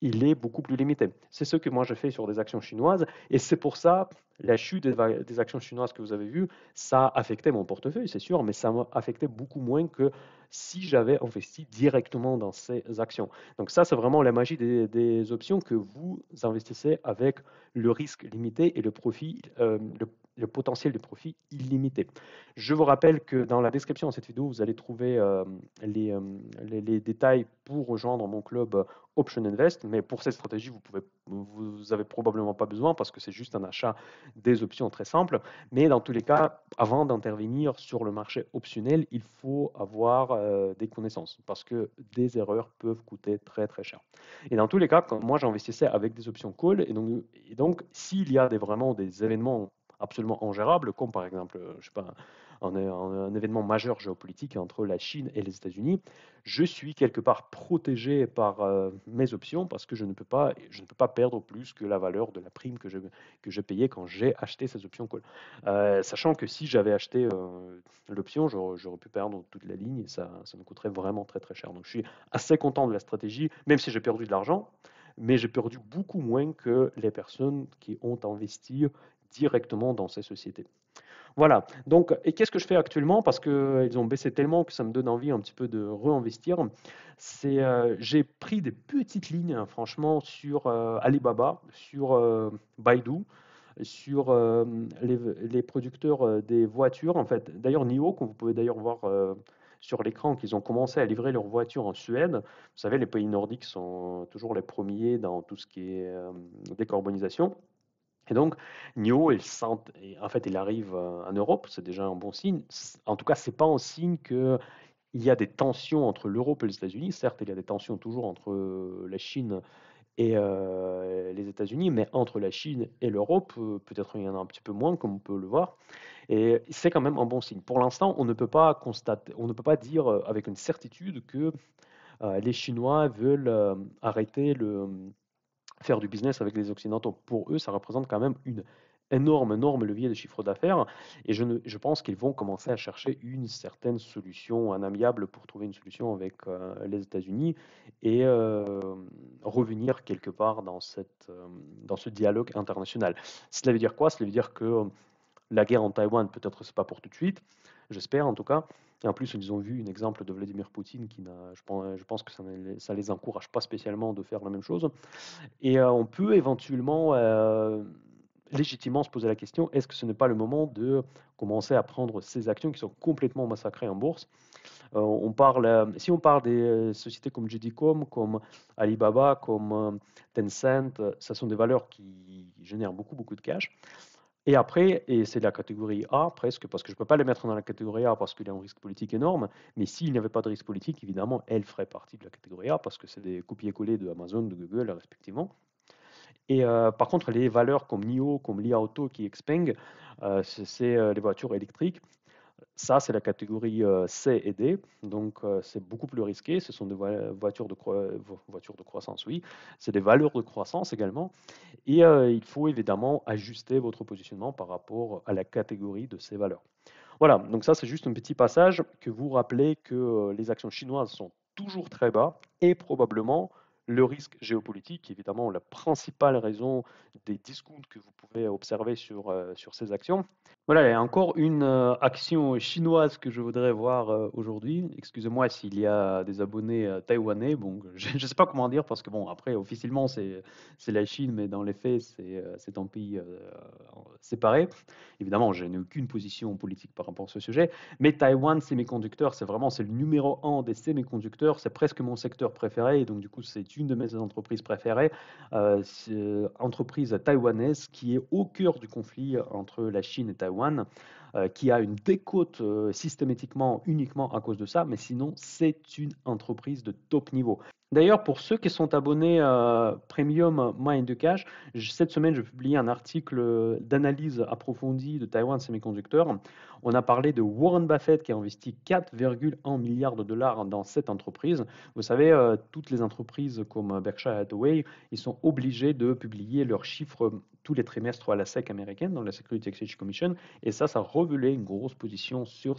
il est beaucoup plus limité. C'est ce que moi je fais sur des actions chinoises et c'est pour ça la chute des, actions chinoises que vous avez vu, ça affectait mon portefeuille, c'est sûr, mais ça m'a affecté beaucoup moins que si j'avais investi directement dans ces actions. Donc ça, c'est vraiment la magie des, options que vous investissez avec le risque limité et le profit, euh, le potentiel de profit illimité. Je vous rappelle que dans la description de cette vidéo, vous allez trouver euh, euh, les, détails pour rejoindre mon club euh, Option Invest, mais pour cette stratégie, vous n'avez vous avez probablement pas besoin parce que c'est juste un achat des options très simple. Mais dans tous les cas, avant d'intervenir sur le marché optionnel, il faut avoir des connaissances parce que des erreurs peuvent coûter très très cher. Et dans tous les cas, moi j'investissais avec des options call, et donc, donc s'il y a des, vraiment des événements absolument ingérable, comme par exemple, euh, je sais pas, un, événement majeur géopolitique entre la Chine et les États-Unis, je suis quelque part protégé par euh, mes options parce que je ne peux pas, je ne peux pas perdre plus que la valeur de la prime que j'ai que j'ai payée quand j'ai acheté ces options call. Euh, sachant que si j'avais acheté l'option, j'aurais pu perdre toute la ligne et ça, ça me coûterait vraiment très très cher. Donc je suis assez content de la stratégie, même si j'ai perdu de l'argent mais j'ai perdu beaucoup moins que les personnes qui ont investi, directement dans ces sociétés. Voilà. Donc, et qu'est-ce que je fais actuellement Parce qu'ils euh, ont baissé tellement que ça me donne envie un petit peu de réinvestir. C'est, euh, j'ai pris des petites lignes, hein, franchement, sur euh, Alibaba, sur Baidu, sur les, producteurs des voitures. En fait, d'ailleurs, Nio, que vous pouvez d'ailleurs voir sur l'écran qu'ils ont commencé à livrer leurs voitures en Suède. Vous savez, les pays nordiques sont toujours les premiers dans tout ce qui est décarbonisation. Et donc, Nio, en fait, il arrive euh, en Europe, c'est déjà un bon signe. En tout cas, c'est pas un signe que il y a des tensions entre l'Europe et les États-Unis. Certes, il y a des tensions toujours entre euh, la Chine et euh, les États-Unis, mais entre la Chine et l'Europe, peut-être il y en a un petit peu moins, comme on peut le voir. Et c'est quand même un bon signe. Pour l'instant, on ne peut pas constater, on ne peut pas dire avec une certitude que les Chinois veulent arrêter le faire du business avec les Occidentaux. Pour eux, ça représente quand même une énorme, énorme levier de chiffre d'affaires. Et je, ne, je pense qu'ils vont commencer à chercher une certaine solution, un amiable pour trouver une solution avec euh, les États-Unis et euh, revenir quelque part dans, cette, euh, dans ce dialogue international. Cela veut dire quoi Cela veut dire que la guerre en Taïwan, peut-être, n'est pas pour tout de suite, j'espère en tout cas, et en plus, ils ont vu un exemple de Vladimir Poutine qui n'a, je pense, je pense que ça ne les encourage pas spécialement de faire la même chose. Et euh, on peut éventuellement euh, légitimement se poser la question est-ce que ce n'est pas le moment de commencer à prendre ces actions qui sont complètement massacrées en bourse euh, on parle, Si on parle des sociétés comme Judicom, comme Alibaba, comme Tencent, ce sont des valeurs qui génèrent beaucoup, beaucoup de cash. Et après, et c'est la catégorie A presque, parce que je ne peux pas les mettre dans la catégorie A parce qu'il y a un risque politique énorme, mais s'il n'y avait pas de risque politique, évidemment, elle ferait partie de la catégorie A parce que c'est des copier-coller de Amazon, de Google, respectivement. Et euh, par contre, les valeurs comme NIO, comme l'IA Auto qui expingent, euh, c'est euh, les voitures électriques, ça, c'est la catégorie euh, C et D, donc euh, c'est beaucoup plus risqué. Ce sont des voitures de, croissance, oui. C'est des valeurs de croissance également. Et euh, il faut évidemment ajuster votre positionnement par rapport à la catégorie de ces valeurs. Voilà, donc ça, c'est juste un petit passage que vous rappelez que les actions chinoises sont toujours très bas et probablement le risque géopolitique, est évidemment la principale raison des discounts que vous pouvez observer sur, sur ces actions. Voilà, il y a encore une euh, action chinoise que je voudrais voir euh, aujourd'hui. Excusez-moi s'il y a des abonnés euh, taïwanais. Bon, [laughs] je ne sais pas comment dire parce que, bon, après, officiellement, c'est la Chine, mais dans les faits, c'est un pays séparé. Évidemment, je n'ai aucune position politique par rapport à ce sujet. Mais Taïwan, conducteurs, c'est vraiment c'est le numéro un des conducteurs, C'est presque mon secteur préféré. Et donc, du coup, c'est une de mes entreprises préférées. entreprise taïwanaise qui est au cœur du conflit entre la Chine et Taïwan one Euh, qui a une décote euh, systématiquement uniquement à cause de ça, mais sinon c'est une entreprise de top niveau. D'ailleurs, pour ceux qui sont abonnés euh, Premium Mind de Cash, cette semaine, je publié un article d'analyse approfondie de Taiwan Semiconductor. On a parlé de Warren Buffett qui a investi 4,1 milliards de dollars dans cette entreprise. Vous savez, toutes les entreprises comme Berkshire Hathaway, ils sont obligés de publier leurs chiffres tous les trimestres à la SEC américaine, dans la Security Exchange Commission, et ça, ça re une grosse position sur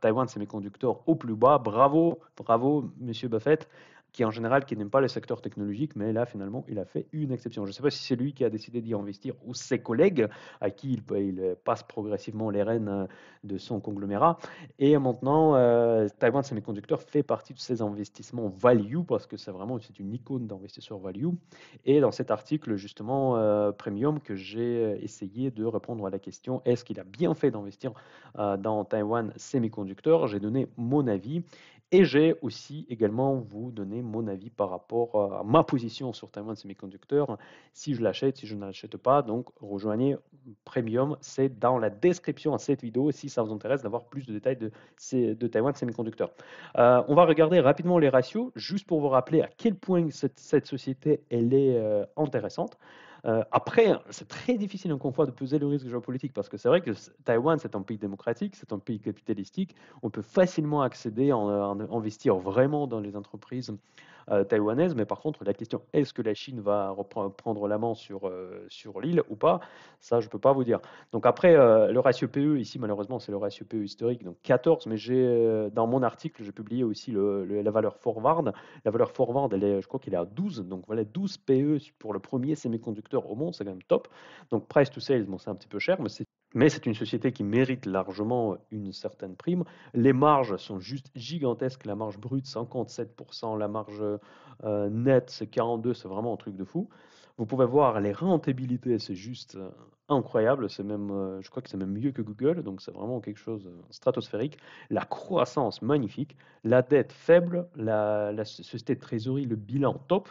Taiwan Semiconductor au plus bas. Bravo, bravo, monsieur Buffett qui en général qui n'aime pas le secteur technologique, mais là finalement il a fait une exception. Je ne sais pas si c'est lui qui a décidé d'y investir ou ses collègues à qui il, passe progressivement les rênes euh, de son conglomérat. Et maintenant, euh, Taiwan Semiconductor fait partie de ses investissements value parce que c'est vraiment c'est une icône d'investisseur value. Et dans cet article justement euh, premium que j'ai essayé de répondre à la question est-ce qu'il a bien fait d'investir dans Taiwan Semiconductor J'ai donné mon avis et j'ai aussi également vous donner mon avis par rapport à ma position sur Taiwan Semiconductor, si je l'achète, si je ne l'achète pas. Donc rejoignez Premium, c'est dans la description à cette vidéo si ça vous intéresse d'avoir plus de détails de, de Taiwan Semiconductor. Euh, on va regarder rapidement les ratios, juste pour vous rappeler à quel point cette, société elle est euh, intéressante. Euh, après, c'est très difficile encore une fois de peser le risque géopolitique parce que c'est vrai que Taïwan, c'est un pays démocratique, c'est un pays capitalistique. On peut facilement accéder, à investir vraiment dans les entreprises euh, taïwanaise. Mais par contre, la question est-ce que la Chine va prendre la main sur, euh, sur l'île ou pas Ça, je ne peux pas vous dire. Donc après, euh, le ratio PE, ici, malheureusement, c'est le ratio PE historique, donc 14. Mais j'ai euh, dans mon article, j'ai publié aussi le, la valeur forward. La valeur forward, elle est, je crois qu'elle est à 12. Donc voilà, 12 PE pour le premier semi-conducteur au monde, c'est quand même top. Donc price to sales, bon, c'est un petit peu cher, mais c'est mais c'est une société qui mérite largement euh, une certaine prime. Les marges sont juste gigantesques. La marge brute, 57%. La marge euh, nette, c'est 42%. C'est vraiment un truc de fou. Vous pouvez voir les rentabilités, c'est juste euh, incroyable. C'est même, je crois que c'est même mieux que Google. Donc c'est vraiment quelque chose stratosphérique. La croissance magnifique. La dette faible. La, la société de trésorerie, le bilan top.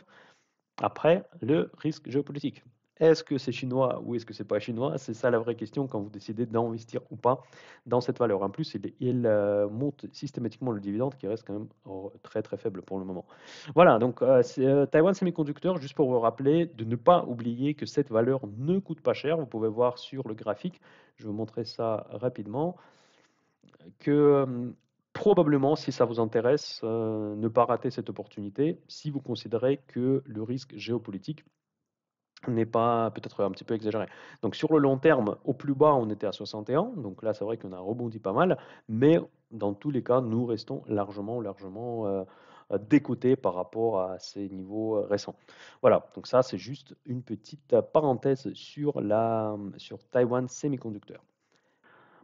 Après, le risque géopolitique. Est-ce que c'est chinois ou est-ce que c'est pas chinois C'est ça la vraie question quand vous décidez d'investir ou pas dans cette valeur. En plus, il, euh, monte systématiquement le dividende qui reste quand même euh, très très faible pour le moment. Voilà, donc euh, Taïwan, euh, Taiwan Semiconductor, juste pour vous rappeler de ne pas oublier que cette valeur ne coûte pas cher. Vous pouvez voir sur le graphique, je vais vous montrer ça rapidement, que probablement, si ça vous intéresse, ne pas rater cette opportunité si vous considérez que le risque géopolitique n'est pas peut-être un petit peu exagéré. Donc sur le long terme, au plus bas, on était à 61, donc là c'est vrai qu'on a rebondi pas mal, mais dans tous les cas, nous restons largement, largement euh, euh, décotés par rapport à ces niveaux euh, récents. Voilà, donc ça c'est juste une petite parenthèse sur, la, sur Taiwan Semiconductor.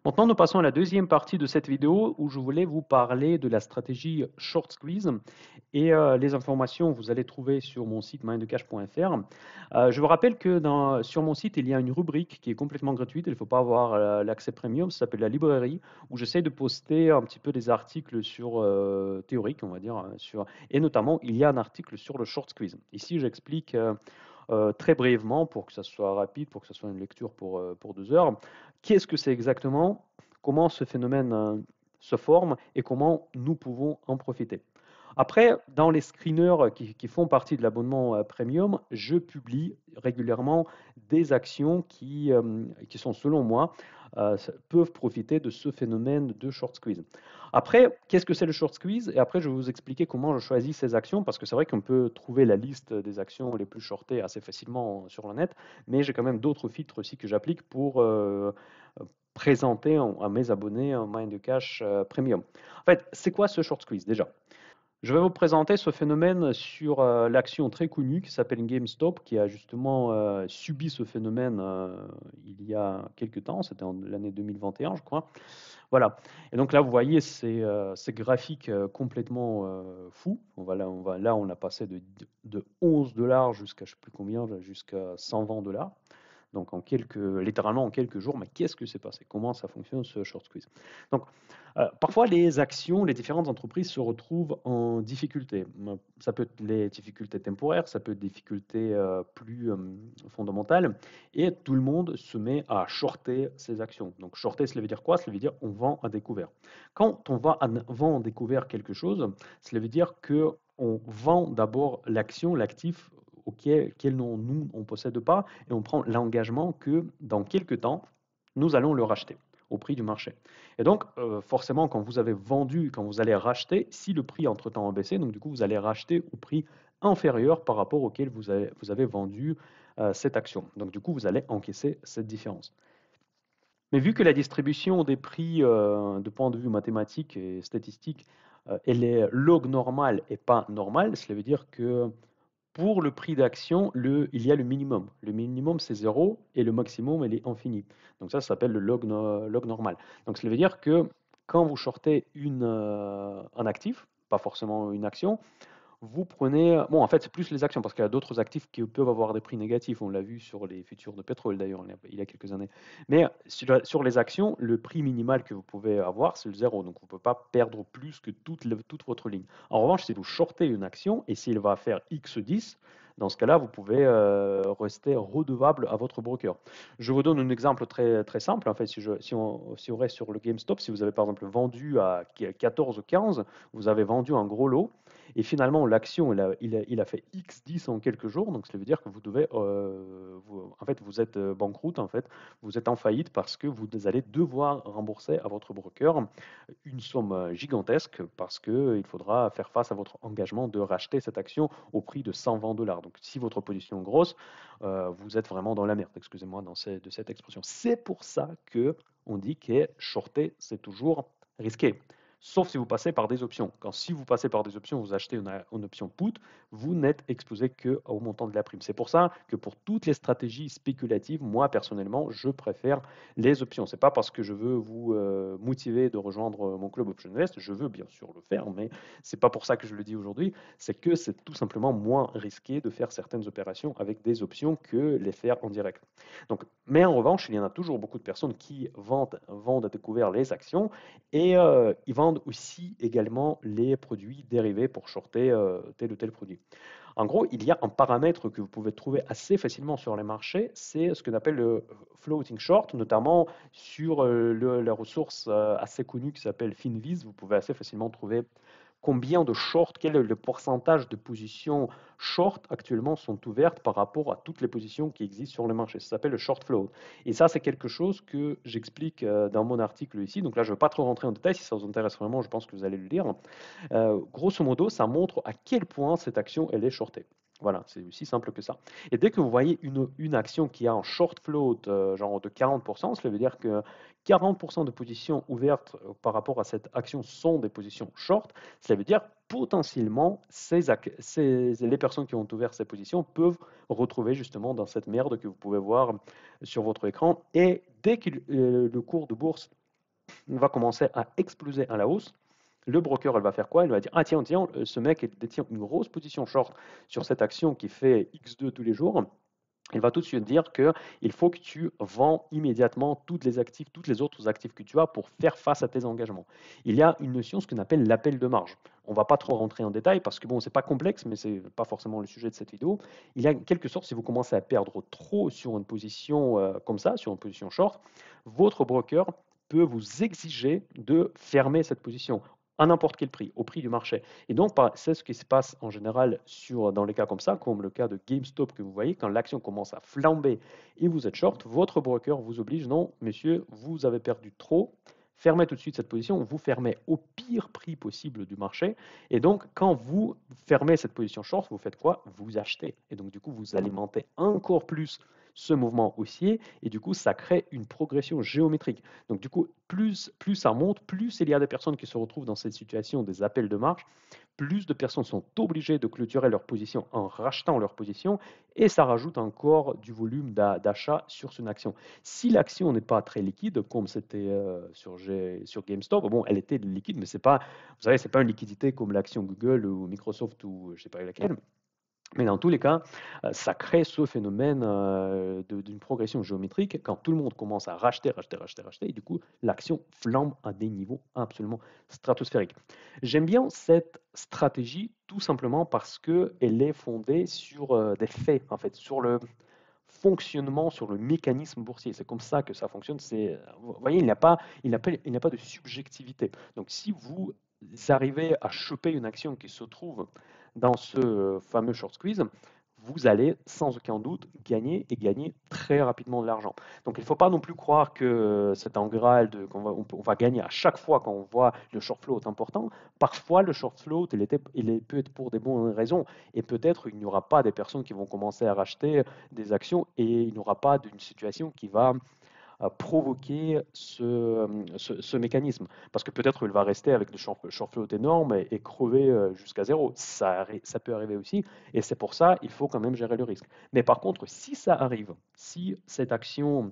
Maintenant, nous passons à la deuxième partie de cette vidéo où je voulais vous parler de la stratégie Short Squeeze et euh, les informations vous allez trouver sur mon site maindecash.fr. Euh, je vous rappelle que dans, sur mon site, il y a une rubrique qui est complètement gratuite, il ne faut pas avoir euh, l'accès premium, ça s'appelle la librairie, où j'essaie de poster un petit peu des articles sur euh, théoriques, on va dire, hein, et notamment il y a un article sur le Short Squeeze. Ici, j'explique euh, très brièvement pour que ça soit rapide, pour que ce soit une lecture pour, euh, pour deux heures. Qu'est-ce que c'est exactement Comment ce phénomène euh, se forme et comment nous pouvons en profiter après, dans les screeners qui, font partie de l'abonnement premium, je publie régulièrement des actions qui, qui sont, selon moi, euh, peuvent profiter de ce phénomène de short squeeze. Après, qu'est-ce que c'est le short squeeze Et après, je vais vous expliquer comment je choisis ces actions, parce que c'est vrai qu'on peut trouver la liste des actions les plus shortées assez facilement sur le net, mais j'ai quand même d'autres filtres aussi que j'applique pour euh, présenter à mes abonnés un Mind Cash euh, Premium. En fait, c'est quoi ce short squeeze déjà je vais vous présenter ce phénomène sur euh, l'action très connue qui s'appelle GameStop, qui a justement euh, subi ce phénomène euh, il y a quelques temps, c'était en l'année 2021, je crois. Voilà. Et donc là, vous voyez ces, ces graphiques complètement fous. On va là, on va, là, on a passé de, 11 dollars jusqu'à je sais plus combien, jusqu'à 120 dollars. Donc, en quelques, littéralement en quelques jours, mais qu'est-ce que c'est passé Comment ça fonctionne ce short squeeze Donc, euh, parfois, les actions, les différentes entreprises se retrouvent en difficulté. Hum, ça peut être les difficultés temporaires, ça peut être des difficultés euh, plus hum, fondamentales, et tout le monde se met à shorter ses actions. Donc, shorter, cela veut dire quoi Cela veut dire on vend à découvert. Quand on va vend à découvert quelque chose, cela veut dire que on vend d'abord l'action, l'actif auquel, nom nous, on ne possède pas, et on prend l'engagement que dans quelques temps, nous allons le racheter au prix du marché. Et donc, euh, forcément, quand vous avez vendu, quand vous allez racheter, si le prix entre-temps a baissé, donc du coup, vous allez racheter au prix inférieur par rapport auquel vous avez, vous avez vendu euh, cette action. Donc du coup, vous allez encaisser cette différence. Mais vu que la distribution des prix euh, de point de vue mathématique et statistique, elle est log normale et pas normale, cela veut dire que pour le prix d'action, il y a le minimum. Le minimum, c'est 0 et le maximum, elle est infini. Donc ça, ça s'appelle le log, log, normal. Donc ça veut dire que quand vous sortez une, euh, un actif, pas forcément une action, vous prenez. Bon, en fait, c'est plus les actions parce qu'il y a d'autres actifs qui peuvent avoir des prix négatifs. On l'a vu sur les futurs de pétrole d'ailleurs il y a quelques années. Mais sur les actions, le prix minimal que vous pouvez avoir, c'est le zéro. Donc, vous ne pouvez pas perdre plus que toute, votre ligne. En revanche, si vous shortez une action et s'il va faire X10, dans ce cas-là, vous pouvez euh, rester redevable à votre broker. Je vous donne un exemple très, simple. En fait, si, on, si on reste sur le GameStop, si vous avez par exemple vendu à 14 ou 15, vous avez vendu un gros lot. Et finalement, l'action, il a, il, fait X10 en quelques jours, donc ça veut dire que vous devez, euh, en fait, vous êtes euh, banqueroute, en fait, vous êtes en faillite parce que vous allez devoir rembourser à votre broker une somme euh, gigantesque parce qu'il faudra faire face à votre engagement de racheter cette action au prix de 120 dollars. Donc, si votre position est grosse, vous êtes vraiment dans la merde, excusez-moi, de cette expression. C'est pour ça que on dit que shorter, c'est toujours risqué sauf si vous passez par des options. Quand si vous passez par des options, vous achetez une, option put, vous n'êtes exposé que au montant de la prime. C'est pour ça que pour toutes les stratégies spéculatives, moi personnellement, je préfère les options. C'est pas parce que je veux vous euh, motiver de rejoindre euh, mon club Option Invest, je veux bien sûr le faire, mais c'est pas pour ça que je le dis aujourd'hui. C'est que c'est tout simplement moins risqué de faire certaines opérations avec des options que les faire en direct. Donc, mais en revanche, il y en a toujours beaucoup de personnes qui vendent, vendent à découvert les actions et euh, ils vendent aussi également les produits dérivés pour shorter euh, tel ou tel produit. En gros, il y a un paramètre que vous pouvez trouver assez facilement sur les marchés, c'est ce qu'on appelle le floating short, notamment sur euh, la ressource euh, assez connue qui s'appelle FinVis. Vous pouvez assez facilement trouver combien de shorts, quel est le pourcentage de positions short actuellement sont ouvertes par rapport à toutes les positions qui existent sur le marché. Ça s'appelle le short float. Et ça, c'est quelque chose que j'explique euh, dans mon article ici. Donc là, je ne vais pas trop rentrer en détail. Si ça vous intéresse vraiment, je pense que vous allez le lire. Euh, grosso modo, ça montre à quel point cette action, elle est shortée. Voilà, c'est aussi simple que ça. Et dès que vous voyez une, action qui a un short float euh, genre de 40%, cela veut dire que, 40% de positions ouvertes euh, par rapport à cette action sont des positions short. Ça veut dire potentiellement, ces, les personnes qui ont ouvert ces positions peuvent retrouver justement dans cette merde que vous pouvez voir sur votre écran. Et dès que euh, le cours de bourse va commencer à exploser à la hausse, le broker, elle va faire quoi Il va dire, ah tiens, tiens, euh, ce mec, détient une grosse position short sur cette action qui fait X2 tous les jours il va tout de suite dire qu'il faut que tu vends immédiatement toutes les actifs, toutes les autres actifs que tu as pour faire face à tes engagements. Il y a une notion, ce qu'on appelle l'appel de marge. On ne va pas trop rentrer en détail parce que bon, n'est pas complexe, mais ce n'est pas forcément le sujet de cette vidéo. Il y a quelque sorte, si vous commencez à perdre trop sur une position euh, comme ça, sur une position short, votre broker peut vous exiger de fermer cette position à n'importe quel prix, au prix du marché. Et donc, c'est ce qui se passe en général sur, dans les cas comme ça, comme le cas de GameStop que vous voyez, quand l'action commence à flamber et vous êtes short, votre broker vous oblige, non, monsieur, vous avez perdu trop, fermez tout de suite cette position, vous fermez au pire prix possible du marché. Et donc, quand vous fermez cette position short, vous faites quoi Vous achetez. Et donc, du coup, vous alimentez encore plus ce mouvement haussier, et du coup, ça crée une progression géométrique. Donc, du coup, plus, ça monte, plus il y a des personnes qui se retrouvent dans cette situation des appels de marche plus de personnes sont obligées de clôturer leur position en rachetant leur position, et ça rajoute encore du volume d'achat sur une action. Si l'action n'est pas très liquide, comme c'était euh, sur, sur GameStop, bon, elle était liquide, mais c'est pas, vous savez, c'est pas une liquidité comme l'action Google ou Microsoft ou je sais pas laquelle. Mais dans tous les cas, euh, ça crée ce phénomène euh, d'une progression géométrique quand tout le monde commence à racheter, racheter, racheter, racheter, et du coup, l'action flambe à des niveaux absolument stratosphériques. J'aime bien cette stratégie tout simplement parce qu'elle est fondée sur euh, des faits, en fait, sur le fonctionnement, sur le mécanisme boursier. C'est comme ça que ça fonctionne. vous voyez, il n'y il n'y a pas de subjectivité. Donc, si vous arrivez à choper une action qui se trouve dans ce euh, fameux short squeeze, vous allez sans aucun doute gagner et gagner très rapidement de l'argent. Donc il ne faut pas non plus croire que c'est un graal qu'on va, on, va, gagner à chaque fois qu'on voit le short float important. Parfois le short float, il, était, il peut être pour des bonnes raisons et peut-être il n'y aura pas des personnes qui vont commencer à racheter des actions et il n'y aura pas d'une situation qui va provoquer euh, ce, mécanisme. Parce que peut-être il va rester avec des short énormes et, et, crever euh, jusqu'à zéro. Ça, ça peut arriver aussi. Et c'est pour ça il faut quand même gérer le risque. Mais par contre, si ça arrive, si cette action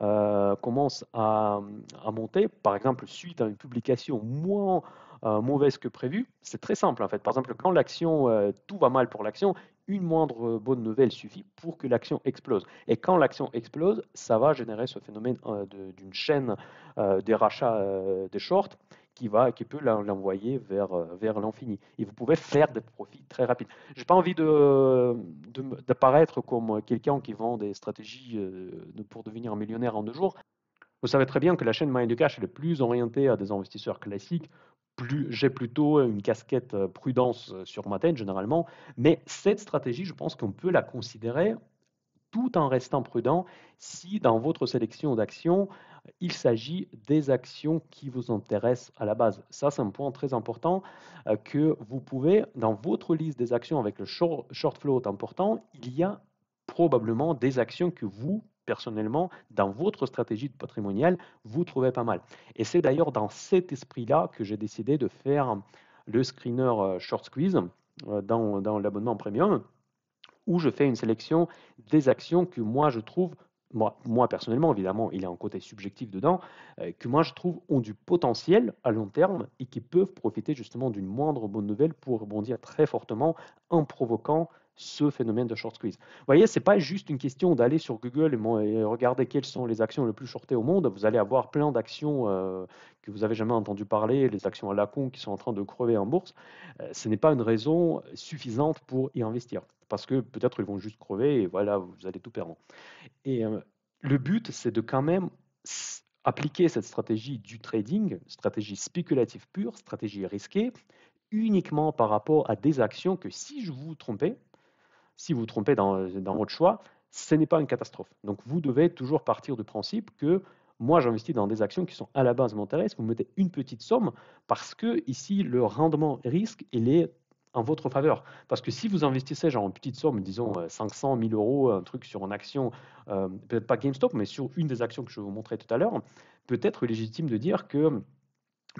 euh, commence à, à, monter, par exemple suite à une publication moins euh, mauvaise que prévu, c'est très simple en fait. Par exemple, quand l'action, euh, tout va mal pour l'action, une moindre euh, bonne nouvelle suffit pour que l'action explose. Et quand l'action explose, ça va générer ce phénomène d'une chaîne des rachats des shorts qui, va, qui peut l'envoyer vers, vers l'infini. Et vous pouvez faire des profits très rapides. Je n'ai pas envie d'apparaître de, d'apparaître comme quelqu'un qui vend des stratégies pour devenir un millionnaire en deux jours. Vous savez très bien que la chaîne Mind Cash est le plus orientée à des investisseurs classiques j'ai plutôt euh, une casquette euh, prudence euh, sur ma tête généralement, mais cette stratégie, je pense qu'on peut la considérer tout en restant prudent si dans votre sélection d'actions, il s'agit des actions qui vous intéressent à la base. Ça, c'est un point très important que vous pouvez, dans votre liste des actions avec le short, short float important, il y a probablement des actions que vous personnellement, dans votre stratégie de vous trouvez pas mal. Et c'est d'ailleurs dans cet esprit-là que j'ai décidé de faire le screener euh, short squeeze euh, dans, l'abonnement premium, où je fais une sélection des actions que moi je trouve moi, moi, personnellement, évidemment, il y a un côté subjectif dedans, euh, que moi je trouve ont du potentiel à long terme et qui peuvent profiter justement d'une moindre bonne nouvelle pour rebondir très fortement en provoquant ce phénomène de short squeeze. Vous voyez, ce n'est pas juste une question d'aller sur Google et, regarder quelles sont les actions les plus shortées au monde. Vous allez avoir plein d'actions euh, que vous n'avez jamais entendu parler, les actions à la con qui sont en train de crever en bourse. Euh, ce n'est pas une raison suffisante pour y investir. Parce que peut-être ils vont juste crever et voilà, vous allez tout perdre. Et euh, le but, c'est de quand même appliquer cette stratégie du trading, stratégie spéculative pure, stratégie risquée, uniquement par rapport à des actions que si je vous trompais, si vous vous trompez euh, dans, votre choix, ce n'est pas une catastrophe. Donc vous devez toujours partir du principe que moi j'investis dans des actions qui sont à la base m'intéressent, vous mettez une petite somme parce que ici le rendement risque il est en votre faveur. Parce que si vous investissez genre une petite somme, disons 500, euh, 1000 euros, un truc sur une action, euh, peut-être pas GameStop, mais sur une des actions que je vous montrais tout à l'heure, peut-être légitime de dire que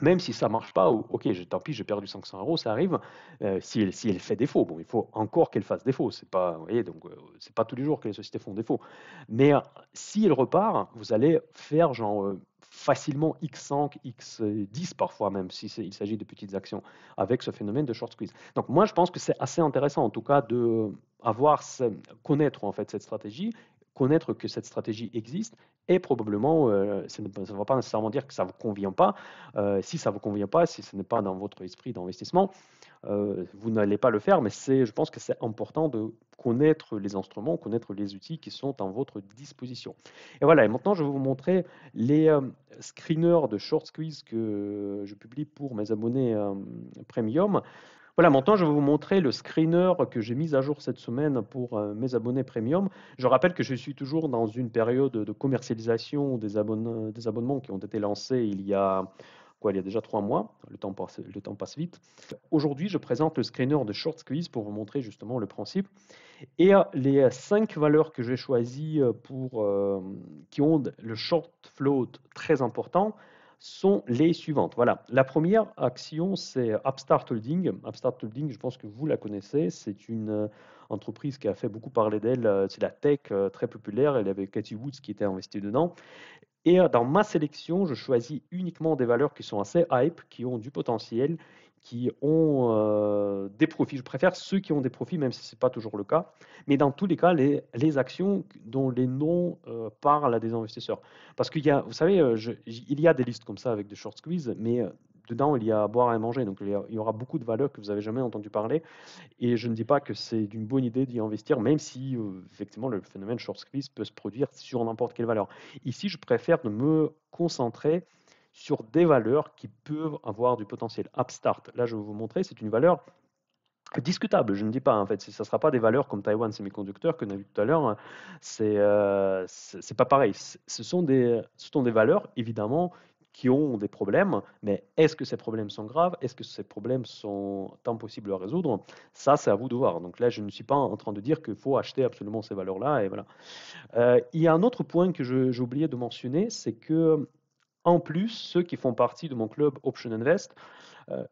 même si ça marche pas, ou, ok, tant pis, j'ai perdu 500 euros, ça arrive, euh, si, elle, si, elle, fait défaut. Bon, il faut encore qu'elle fasse défaut. C'est pas, donc euh, c'est pas tous les jours que les sociétés font défaut. Mais euh, si elle repart, vous allez faire genre facilement x5, x10 parfois même, si il s'agit de petites actions, avec ce phénomène de short squeeze. Donc moi, je pense que c'est assez intéressant, en tout cas, de connaître en fait cette stratégie connaître que cette stratégie existe et probablement, euh, ça ne va pas nécessairement dire que ça ne vous convient pas. Euh, si ça ne vous convient pas, si ce n'est pas dans votre esprit d'investissement, euh, vous n'allez pas le faire, mais je pense que c'est important de connaître les instruments, connaître les outils qui sont à votre disposition. Et voilà, et maintenant je vais vous montrer les screeners de short squeeze que je publie pour mes abonnés premium. Voilà, maintenant je vais vous montrer le screener que j'ai mis à jour cette semaine pour euh, mes abonnés premium. Je rappelle que je suis toujours dans une période de commercialisation des, abonnements qui ont été lancés il y a Quoi, il y a déjà trois mois. Le temps passe, vite. Aujourd'hui, je présente le screener de Short Squeeze pour vous montrer justement le principe. Et euh, les euh, cinq valeurs que j'ai choisies pour, qui ont le short float très important, sont les suivantes. Voilà. La première action, c'est Upstart Holding. Upstart Holding, je pense que vous la connaissez. C'est une euh, entreprise qui a fait beaucoup parler d'elle. Euh, c'est la tech euh, très populaire. Elle avait Cathy Woods qui était investie dedans. Et dans ma sélection, je choisis uniquement des valeurs qui sont assez hype, qui ont du potentiel qui ont euh, des profits. Je préfère ceux qui ont des profits, même si ce n'est pas toujours le cas. Mais dans tous les cas, les, actions dont les noms euh, parlent à des investisseurs. Parce qu'il y a, vous savez, euh, il y a des listes comme ça avec des short squeeze, mais dedans, il y a à boire et à manger. Donc, il y, aura beaucoup de valeurs que vous n'avez jamais entendu parler. Et je ne dis pas que c'est une bonne idée d'y investir, même si, effectivement, le phénomène short squeeze peut se produire sur n'importe quelle valeur. Ici, je préfère me concentrer sur des valeurs qui peuvent avoir du potentiel. Upstart, là je vais vous montrer, c'est une valeur discutable, je ne dis pas en fait, ça ne sera pas des valeurs comme Taiwan Semiconductor que nous a vu tout à l'heure, hein. c'est euh, c'est pas pareil. Ce sont, des, ce sont des valeurs évidemment qui ont des problèmes, mais est-ce que ces problèmes sont graves Est-ce que ces problèmes sont impossibles à résoudre Ça, c'est à vous de voir. Donc là, je ne suis pas en train de dire qu'il faut acheter absolument ces valeurs-là. Et voilà. Euh, il y a un autre point que j'ai oublié de mentionner, c'est que en plus, ceux qui font partie de mon club Option Invest, euh,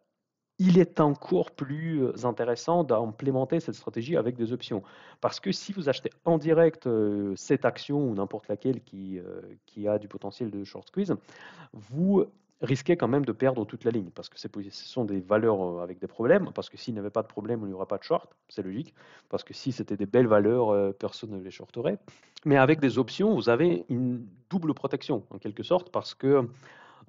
il est encore plus euh, intéressant d'implémenter cette stratégie avec des options. Parce que si vous achetez en direct euh, cette action ou n'importe laquelle qui, qui a du potentiel de short squeeze, vous risquait quand même de perdre toute la ligne, parce que ce sont des valeurs avec des problèmes, parce que s'il n'y avait pas de problème, il n'y aura pas de short, c'est logique, parce que si c'était des belles valeurs, personne ne les shorterait. Mais avec des options, vous avez une double protection, en quelque sorte, parce que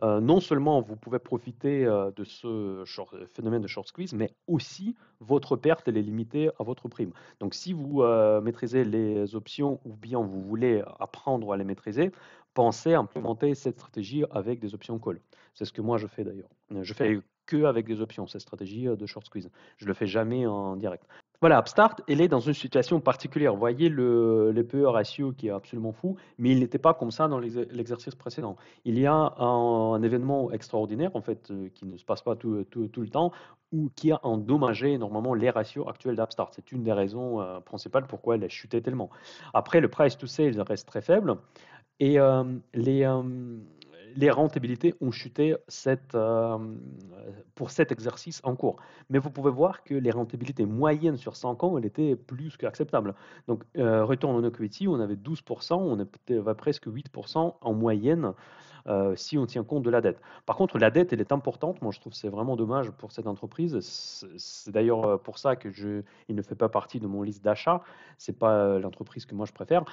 non seulement vous pouvez profiter de ce euh, phénomène de short squeeze, mais aussi votre perte est limitée à votre prime. Donc si vous maîtrisez les options ou bien vous voulez apprendre à les maîtriser, penser à implémenter cette stratégie avec des options call. C'est ce que moi je fais d'ailleurs. Euh, je fais que avec des options, cette stratégie euh, de short squeeze. Je le fais jamais en direct. Voilà, Upstart, elle est dans une situation particulière. Vous voyez le, le PE ratio qui est absolument fou, mais il n'était pas comme ça dans l'exercice précédent. Il y a un, événement extraordinaire, en fait, euh, qui ne se passe pas tout, le temps, ou qui a endommagé normalement les ratios actuels d'Upstart. C'est une des raisons principales pourquoi elle a chuté tellement. Après, le price to sales reste très faible. Et euh, les, euh, les rentabilités ont chuté cette, euh, pour cet exercice en cours. Mais vous pouvez voir que les rentabilités moyennes sur 5 ans, elles étaient plus qu'acceptables. Donc, retour en on on avait 12%, on avait presque 8% en moyenne euh, si on tient compte de la dette. Par contre, la dette, elle est importante. Moi, je trouve que c'est vraiment dommage pour cette entreprise. C'est d'ailleurs euh, pour ça que je, il ne fait pas partie de mon liste d'achat. C'est pas euh, l'entreprise que moi je préfère.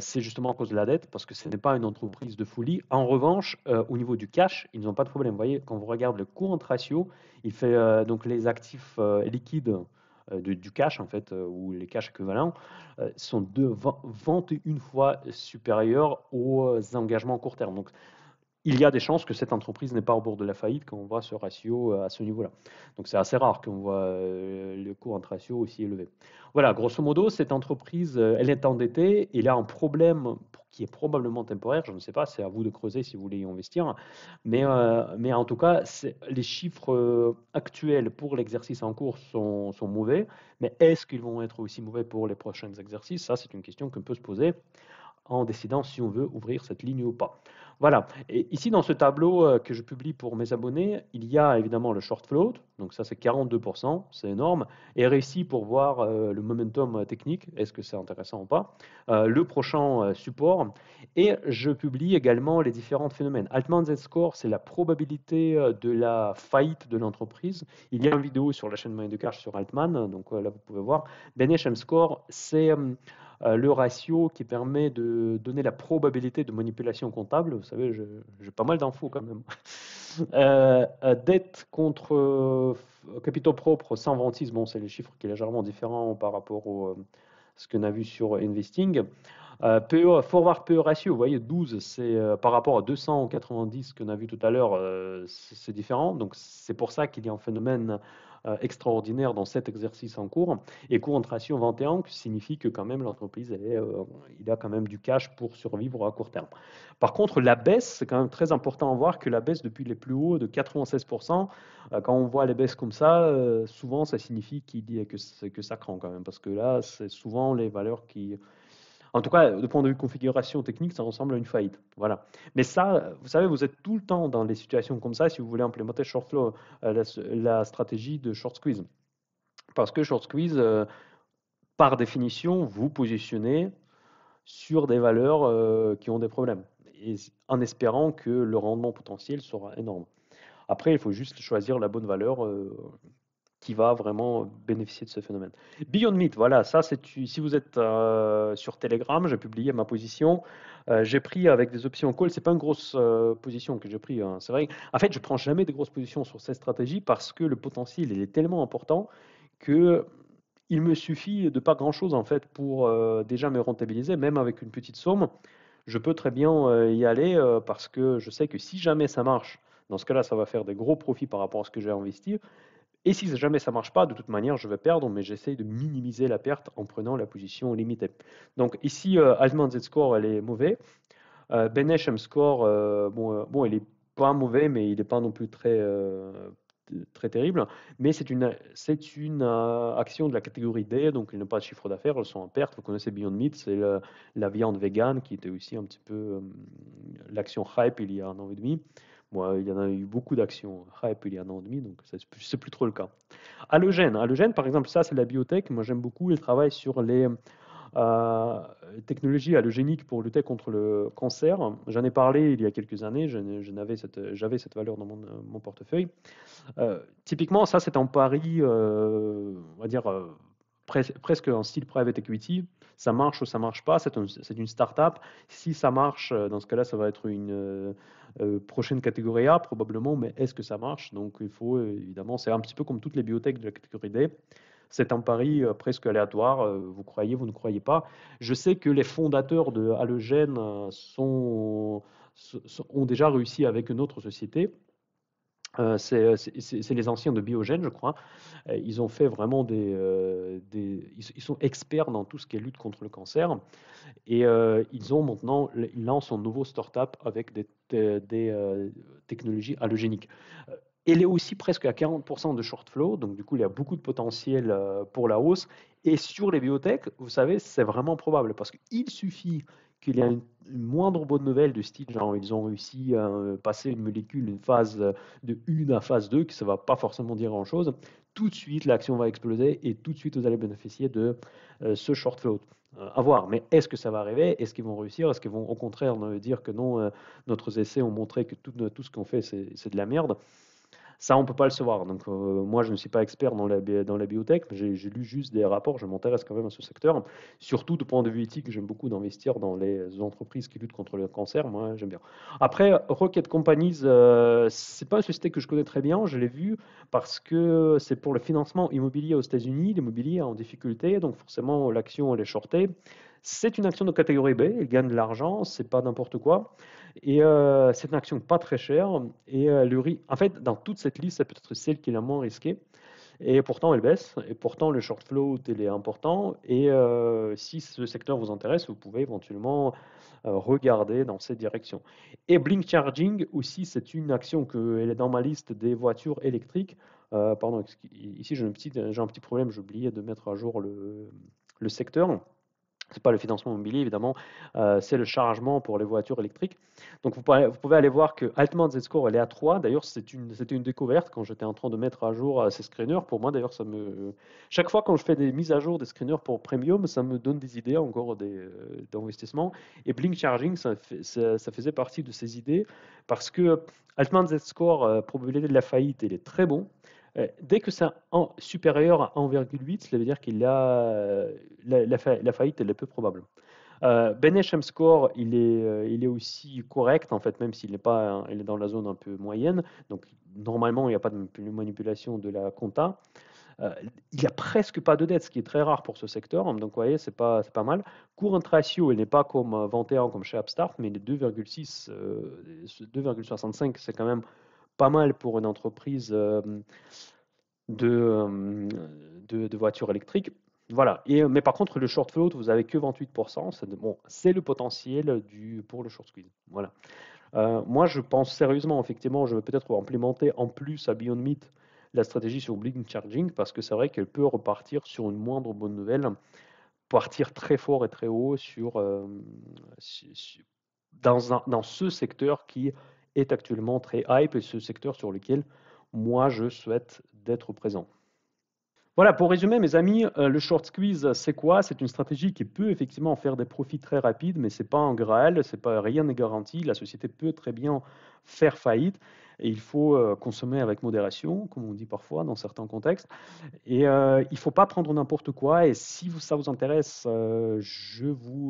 c'est justement à cause de la dette, parce que ce n'est pas une entreprise de folie. En revanche, au niveau du cash, ils n'ont pas de problème. Vous voyez, quand vous regardez le courant ratio, il fait donc les actifs liquides. du cash en fait, ou les cash équivalents, sont 21 fois supérieurs aux engagements à court terme. Donc il y a des chances que cette entreprise n'est pas au bord de la faillite quand on voit ce ratio euh, à ce niveau-là. Donc c'est assez rare qu'on voit euh, le cours entre ratio aussi élevé. Voilà, grosso modo, cette entreprise, euh, elle est endettée, il a un problème qui est probablement temporaire, je ne sais pas, c'est à vous de creuser si vous voulez y investir, mais, mais en tout cas, les chiffres actuels pour l'exercice en cours sont, sont mauvais, mais est-ce qu'ils vont être aussi mauvais pour les prochains exercices Ça, c'est une question qu'on peut se poser en décidant si on veut ouvrir cette ligne ou pas. Voilà. Et ici, dans ce tableau euh, que je publie pour mes abonnés, il y a évidemment le short float. Donc ça, c'est 42%. C'est énorme. Et réussi pour voir euh, le momentum euh, technique. Est-ce que c'est intéressant ou pas Le prochain support. Et je publie également les différents phénomènes. Altman Z-Score, c'est la probabilité de la faillite de l'entreprise. Il y a une vidéo sur la chaîne Money de Cash sur Altman. Donc là, vous pouvez voir. Benesham Score, c'est euh, le ratio qui permet de donner la probabilité de manipulation comptable. Vous savez, j'ai pas mal d'infos quand même. [laughs] Euh, euh, dette contre euh, capitaux propres 126, bon, c'est le chiffre qui est légèrement différent par rapport à ce qu'on a vu sur Investing. PE, forward PE ratio, vous voyez, 12, c'est par rapport à 290 qu'on a vu tout à l'heure, c'est différent. Donc, c'est pour ça qu'il y a un phénomène euh, extraordinaire dans cet exercice en cours. Et courant en 21, qui signifie que quand même l'entreprise, euh, il a quand même du cash pour survivre à court terme. Par contre, la baisse, c'est quand même très important à voir que la baisse depuis les plus hauts de 96%, euh, quand on voit les baisses comme ça, euh, souvent ça signifie qu'il dit que, que ça craint quand même, parce que là, c'est souvent les valeurs qui en tout cas, de point de vue configuration technique, ça ressemble à une faillite. Voilà. Mais ça, vous savez, vous êtes tout le temps dans des situations comme ça si vous voulez implémenter short flow, euh, la, stratégie de short squeeze. Parce que short squeeze, euh, par définition, vous positionnez sur des valeurs euh, qui ont des problèmes, et, en espérant que le rendement potentiel sera énorme. Après, il faut juste choisir la bonne valeur qui va vraiment bénéficier de ce phénomène. Beyond Meat, voilà, ça c'est si vous êtes euh, sur Telegram, j'ai publié ma position. Euh, j'ai pris avec des options call, c'est pas une grosse euh, position que j'ai pris, hein. c'est vrai. En fait, je prends jamais de grosses positions sur cette stratégie parce que le potentiel il est tellement important que il me suffit de pas grand chose en fait pour déjà me rentabiliser, même avec une petite somme. Je peux très bien y aller parce que je sais que si jamais ça marche, dans ce cas-là, ça va faire des gros profits par rapport à ce que j'ai investi. Et si jamais ça marche pas, de toute manière, je vais perdre, mais j'essaye de minimiser la perte en prenant la position limitée. Donc ici, euh, Altman Z-score, elle est mauvaise. Euh, score euh, euh, bon, il est pas mauvais, mais il n'est pas non plus très, euh, très terrible. Mais c'est une, c'est une action de la catégorie D, donc il n'a pas de chiffre d'affaires, elles sont en perte. Vous connaissez Beyond Meat, c'est la, viande végane qui était aussi un petit peu l'action hype il y a un an et demi. Moi, il y en a eu beaucoup d'actions euh, hype il y a un an et demi, donc c'est plus, plus trop le cas. Halogène. Halogène, par exemple, ça, c'est la biotech. Moi, j'aime beaucoup. Ils travaille sur les euh, technologies halogéniques pour lutter contre le cancer. J'en ai parlé il y a quelques années. J'avais cette, cette, valeur dans mon, portefeuille. Euh, typiquement, ça, c'est en Paris. on va dire presque en style private equity. Ça marche ou ça marche pas, c'est une start-up. Si ça marche, euh, dans ce cas-là, ça va être une euh, euh, prochaine catégorie A probablement, mais est-ce que ça marche Donc il faut évidemment, c'est un petit peu comme toutes les bibliothèques de la catégorie D c'est un pari presque aléatoire. Vous croyez, vous ne croyez pas. Je sais que les fondateurs de Halogène sont, ont déjà réussi avec une autre société. Euh, euh, c'est les anciens de Biogène, je crois. Euh, ils ont fait vraiment des, Ils sont experts dans tout ce qui est lutte contre le cancer. Et ils ont maintenant. Ils lancent un nouveau start-up avec des, technologies halogéniques. Elle est aussi presque à 40% de short flow, donc du coup, il y a beaucoup de potentiel pour la hausse. Et sur les biotech, vous savez, c'est vraiment probable parce qu'il suffit qu'il y a une, moindre bonne nouvelle du style, genre ils ont réussi à euh, passer une molécule, une phase euh, de 1 à phase 2, que ça ne va pas forcément dire grand-chose, tout de suite l'action va exploser et tout de suite vous allez bénéficier de euh, ce short float. A voir, mais est-ce que ça va arriver Est-ce qu'ils vont réussir Est-ce qu'ils vont au contraire dire que non, notre essai ont montré que tout ce qu'on fait c'est de la merde ça, on ne peut pas le savoir. Donc, euh, moi, je ne suis pas expert dans la, dans la biotech. J'ai lu juste des rapports. Je m'intéresse quand même à ce secteur. Surtout du point de vue éthique, j'aime beaucoup d'investir dans les entreprises qui luttent contre le cancer. Moi, j'aime bien. Après, Rocket Companies, ce euh, c'est pas une société que je connais très bien. Je l'ai vu parce que c'est pour le financement immobilier aux États-Unis. L'immobilier est en difficulté. Donc, forcément, l'action, elle est shortée. C'est une action de catégorie B, elle gagne de l'argent, c'est pas n'importe quoi. Et euh, c'est une action pas très chère. Et euh, en fait, dans toute cette liste, c'est peut-être celle qui est la moins risquée. Et pourtant, elle baisse. Et pourtant, le short float, il est important. Et euh, si ce secteur vous intéresse, vous pouvez éventuellement euh, regarder dans cette direction. Et Blink Charging aussi, c'est une action que elle est dans ma liste des voitures électriques. pardon, ici j'ai un, petit, un petit problème, j'ai oublié de mettre à jour le, le secteur n'est pas le financement immobilier, évidemment, euh, c'est le chargement pour les voitures électriques. Donc, vous pouvez, aller voir que Altman Z-Score, elle est à 3. D'ailleurs, c'était une, découverte quand j'étais en train de mettre à jour euh, ces screeners. Pour moi, d'ailleurs, ça me. Chaque fois, quand je fais des mises à jour des screeners pour Premium, ça me donne des idées encore euh, d'investissement. Et Blink Charging, ça, faisait partie de ces idées parce que Altman Z-Score, probabilité de la faillite, il est très bon. Euh, dès que c'est supérieur à 1,8, ça veut dire qu'il a euh, la, faillite, est peu probable. Euh, ben Score, il est, euh, il est aussi correct, en fait, même s'il est, pas, hein, est dans la zone un peu moyenne. Donc, normalement, il n'y a pas de manipulation de la compta. il n'y a presque pas de dette, ce qui est très rare pour ce secteur. Donc, voyez, c'est pas, pas mal. Courant ratio, il n'est pas comme 21 comme chez Upstart, mais 2,6, 2,65, c'est quand même pas mal pour une entreprise de, de, voitures électriques. Voilà. Et, mais par contre, le short float, vous n'avez que 28%. C'est, bon, c'est le potentiel du, pour le short squeeze. Voilà. Euh, moi, je pense sérieusement, effectivement, je vais peut-être implémenter en plus à Beyond Meat la stratégie sur Blink Charging parce que c'est vrai qu'elle peut repartir sur une moindre bonne nouvelle, partir très fort et très haut sur, dans, dans ce secteur qui est actuellement très hype et ce secteur sur lequel moi je souhaite d'être présent. Voilà, pour résumer mes amis, euh, le short squeeze c'est quoi C'est une stratégie qui peut effectivement faire des profits très rapides, mais c'est pas un graal, c'est pas rien n'est garanti, la société peut très bien faire faillite et il faut euh, consommer avec modération, comme on dit parfois dans certains contextes. Et euh, il ne faut pas prendre n'importe quoi. Et si ça vous intéresse, euh, je vous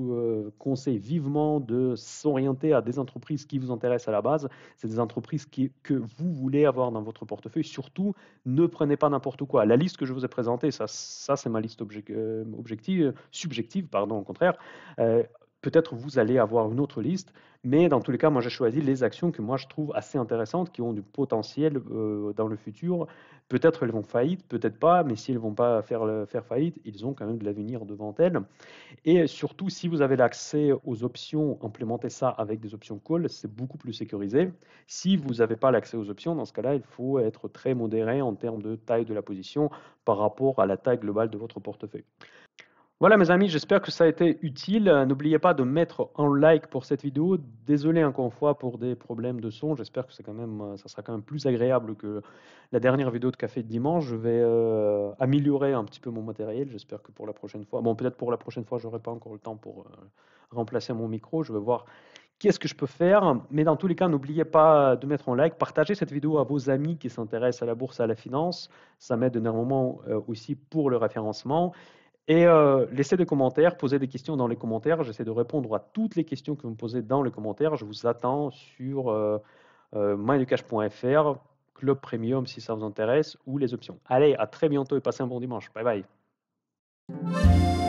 conseille vivement de s'orienter à des entreprises qui vous intéressent à la base. C'est des entreprises qui, que vous voulez avoir dans votre portefeuille. Surtout, ne prenez pas n'importe quoi. La liste que je vous ai présentée, ça, ça c'est ma liste objective, subjective, pardon, au contraire peut-être vous allez avoir une autre liste, mais dans tous les cas, moi j'ai choisi les actions que moi je trouve assez intéressantes, qui ont du potentiel euh, dans le futur. Peut-être elles vont faillite, peut-être pas, mais si elles vont pas faire, faire faillite, ils ont quand même de l'avenir devant elles. Et surtout, si vous avez l'accès aux options, implémentez ça avec des options call, c'est beaucoup plus sécurisé. Si vous n'avez pas l'accès aux options, dans ce cas-là, il faut être très modéré en termes de taille de la position par rapport à la taille globale de votre portefeuille. Voilà mes amis, j'espère que ça a été utile. Euh, n'oubliez pas de mettre un like pour cette vidéo. Désolé encore une fois pour des problèmes de son. J'espère que c'est quand même, euh, ça sera quand même plus agréable que la dernière vidéo de café de dimanche. Je vais euh, améliorer un petit peu mon matériel. J'espère que pour la prochaine fois, bon peut-être pour la prochaine fois, je n'aurai pas encore le temps pour remplacer mon micro. Je vais voir qu'est-ce que je peux faire. Mais dans tous les cas, n'oubliez pas de mettre un like, partagez cette vidéo à vos amis qui s'intéressent à la bourse, à la finance. Ça m'aide énormément aussi pour le référencement. Et euh, laissez des commentaires, posez des questions dans les commentaires. J'essaie de répondre à toutes les questions que vous me posez dans les commentaires. Je vous attends sur euh, euh Club Premium si ça vous intéresse, ou les options. Allez, à très bientôt et passez un bon dimanche. Bye bye.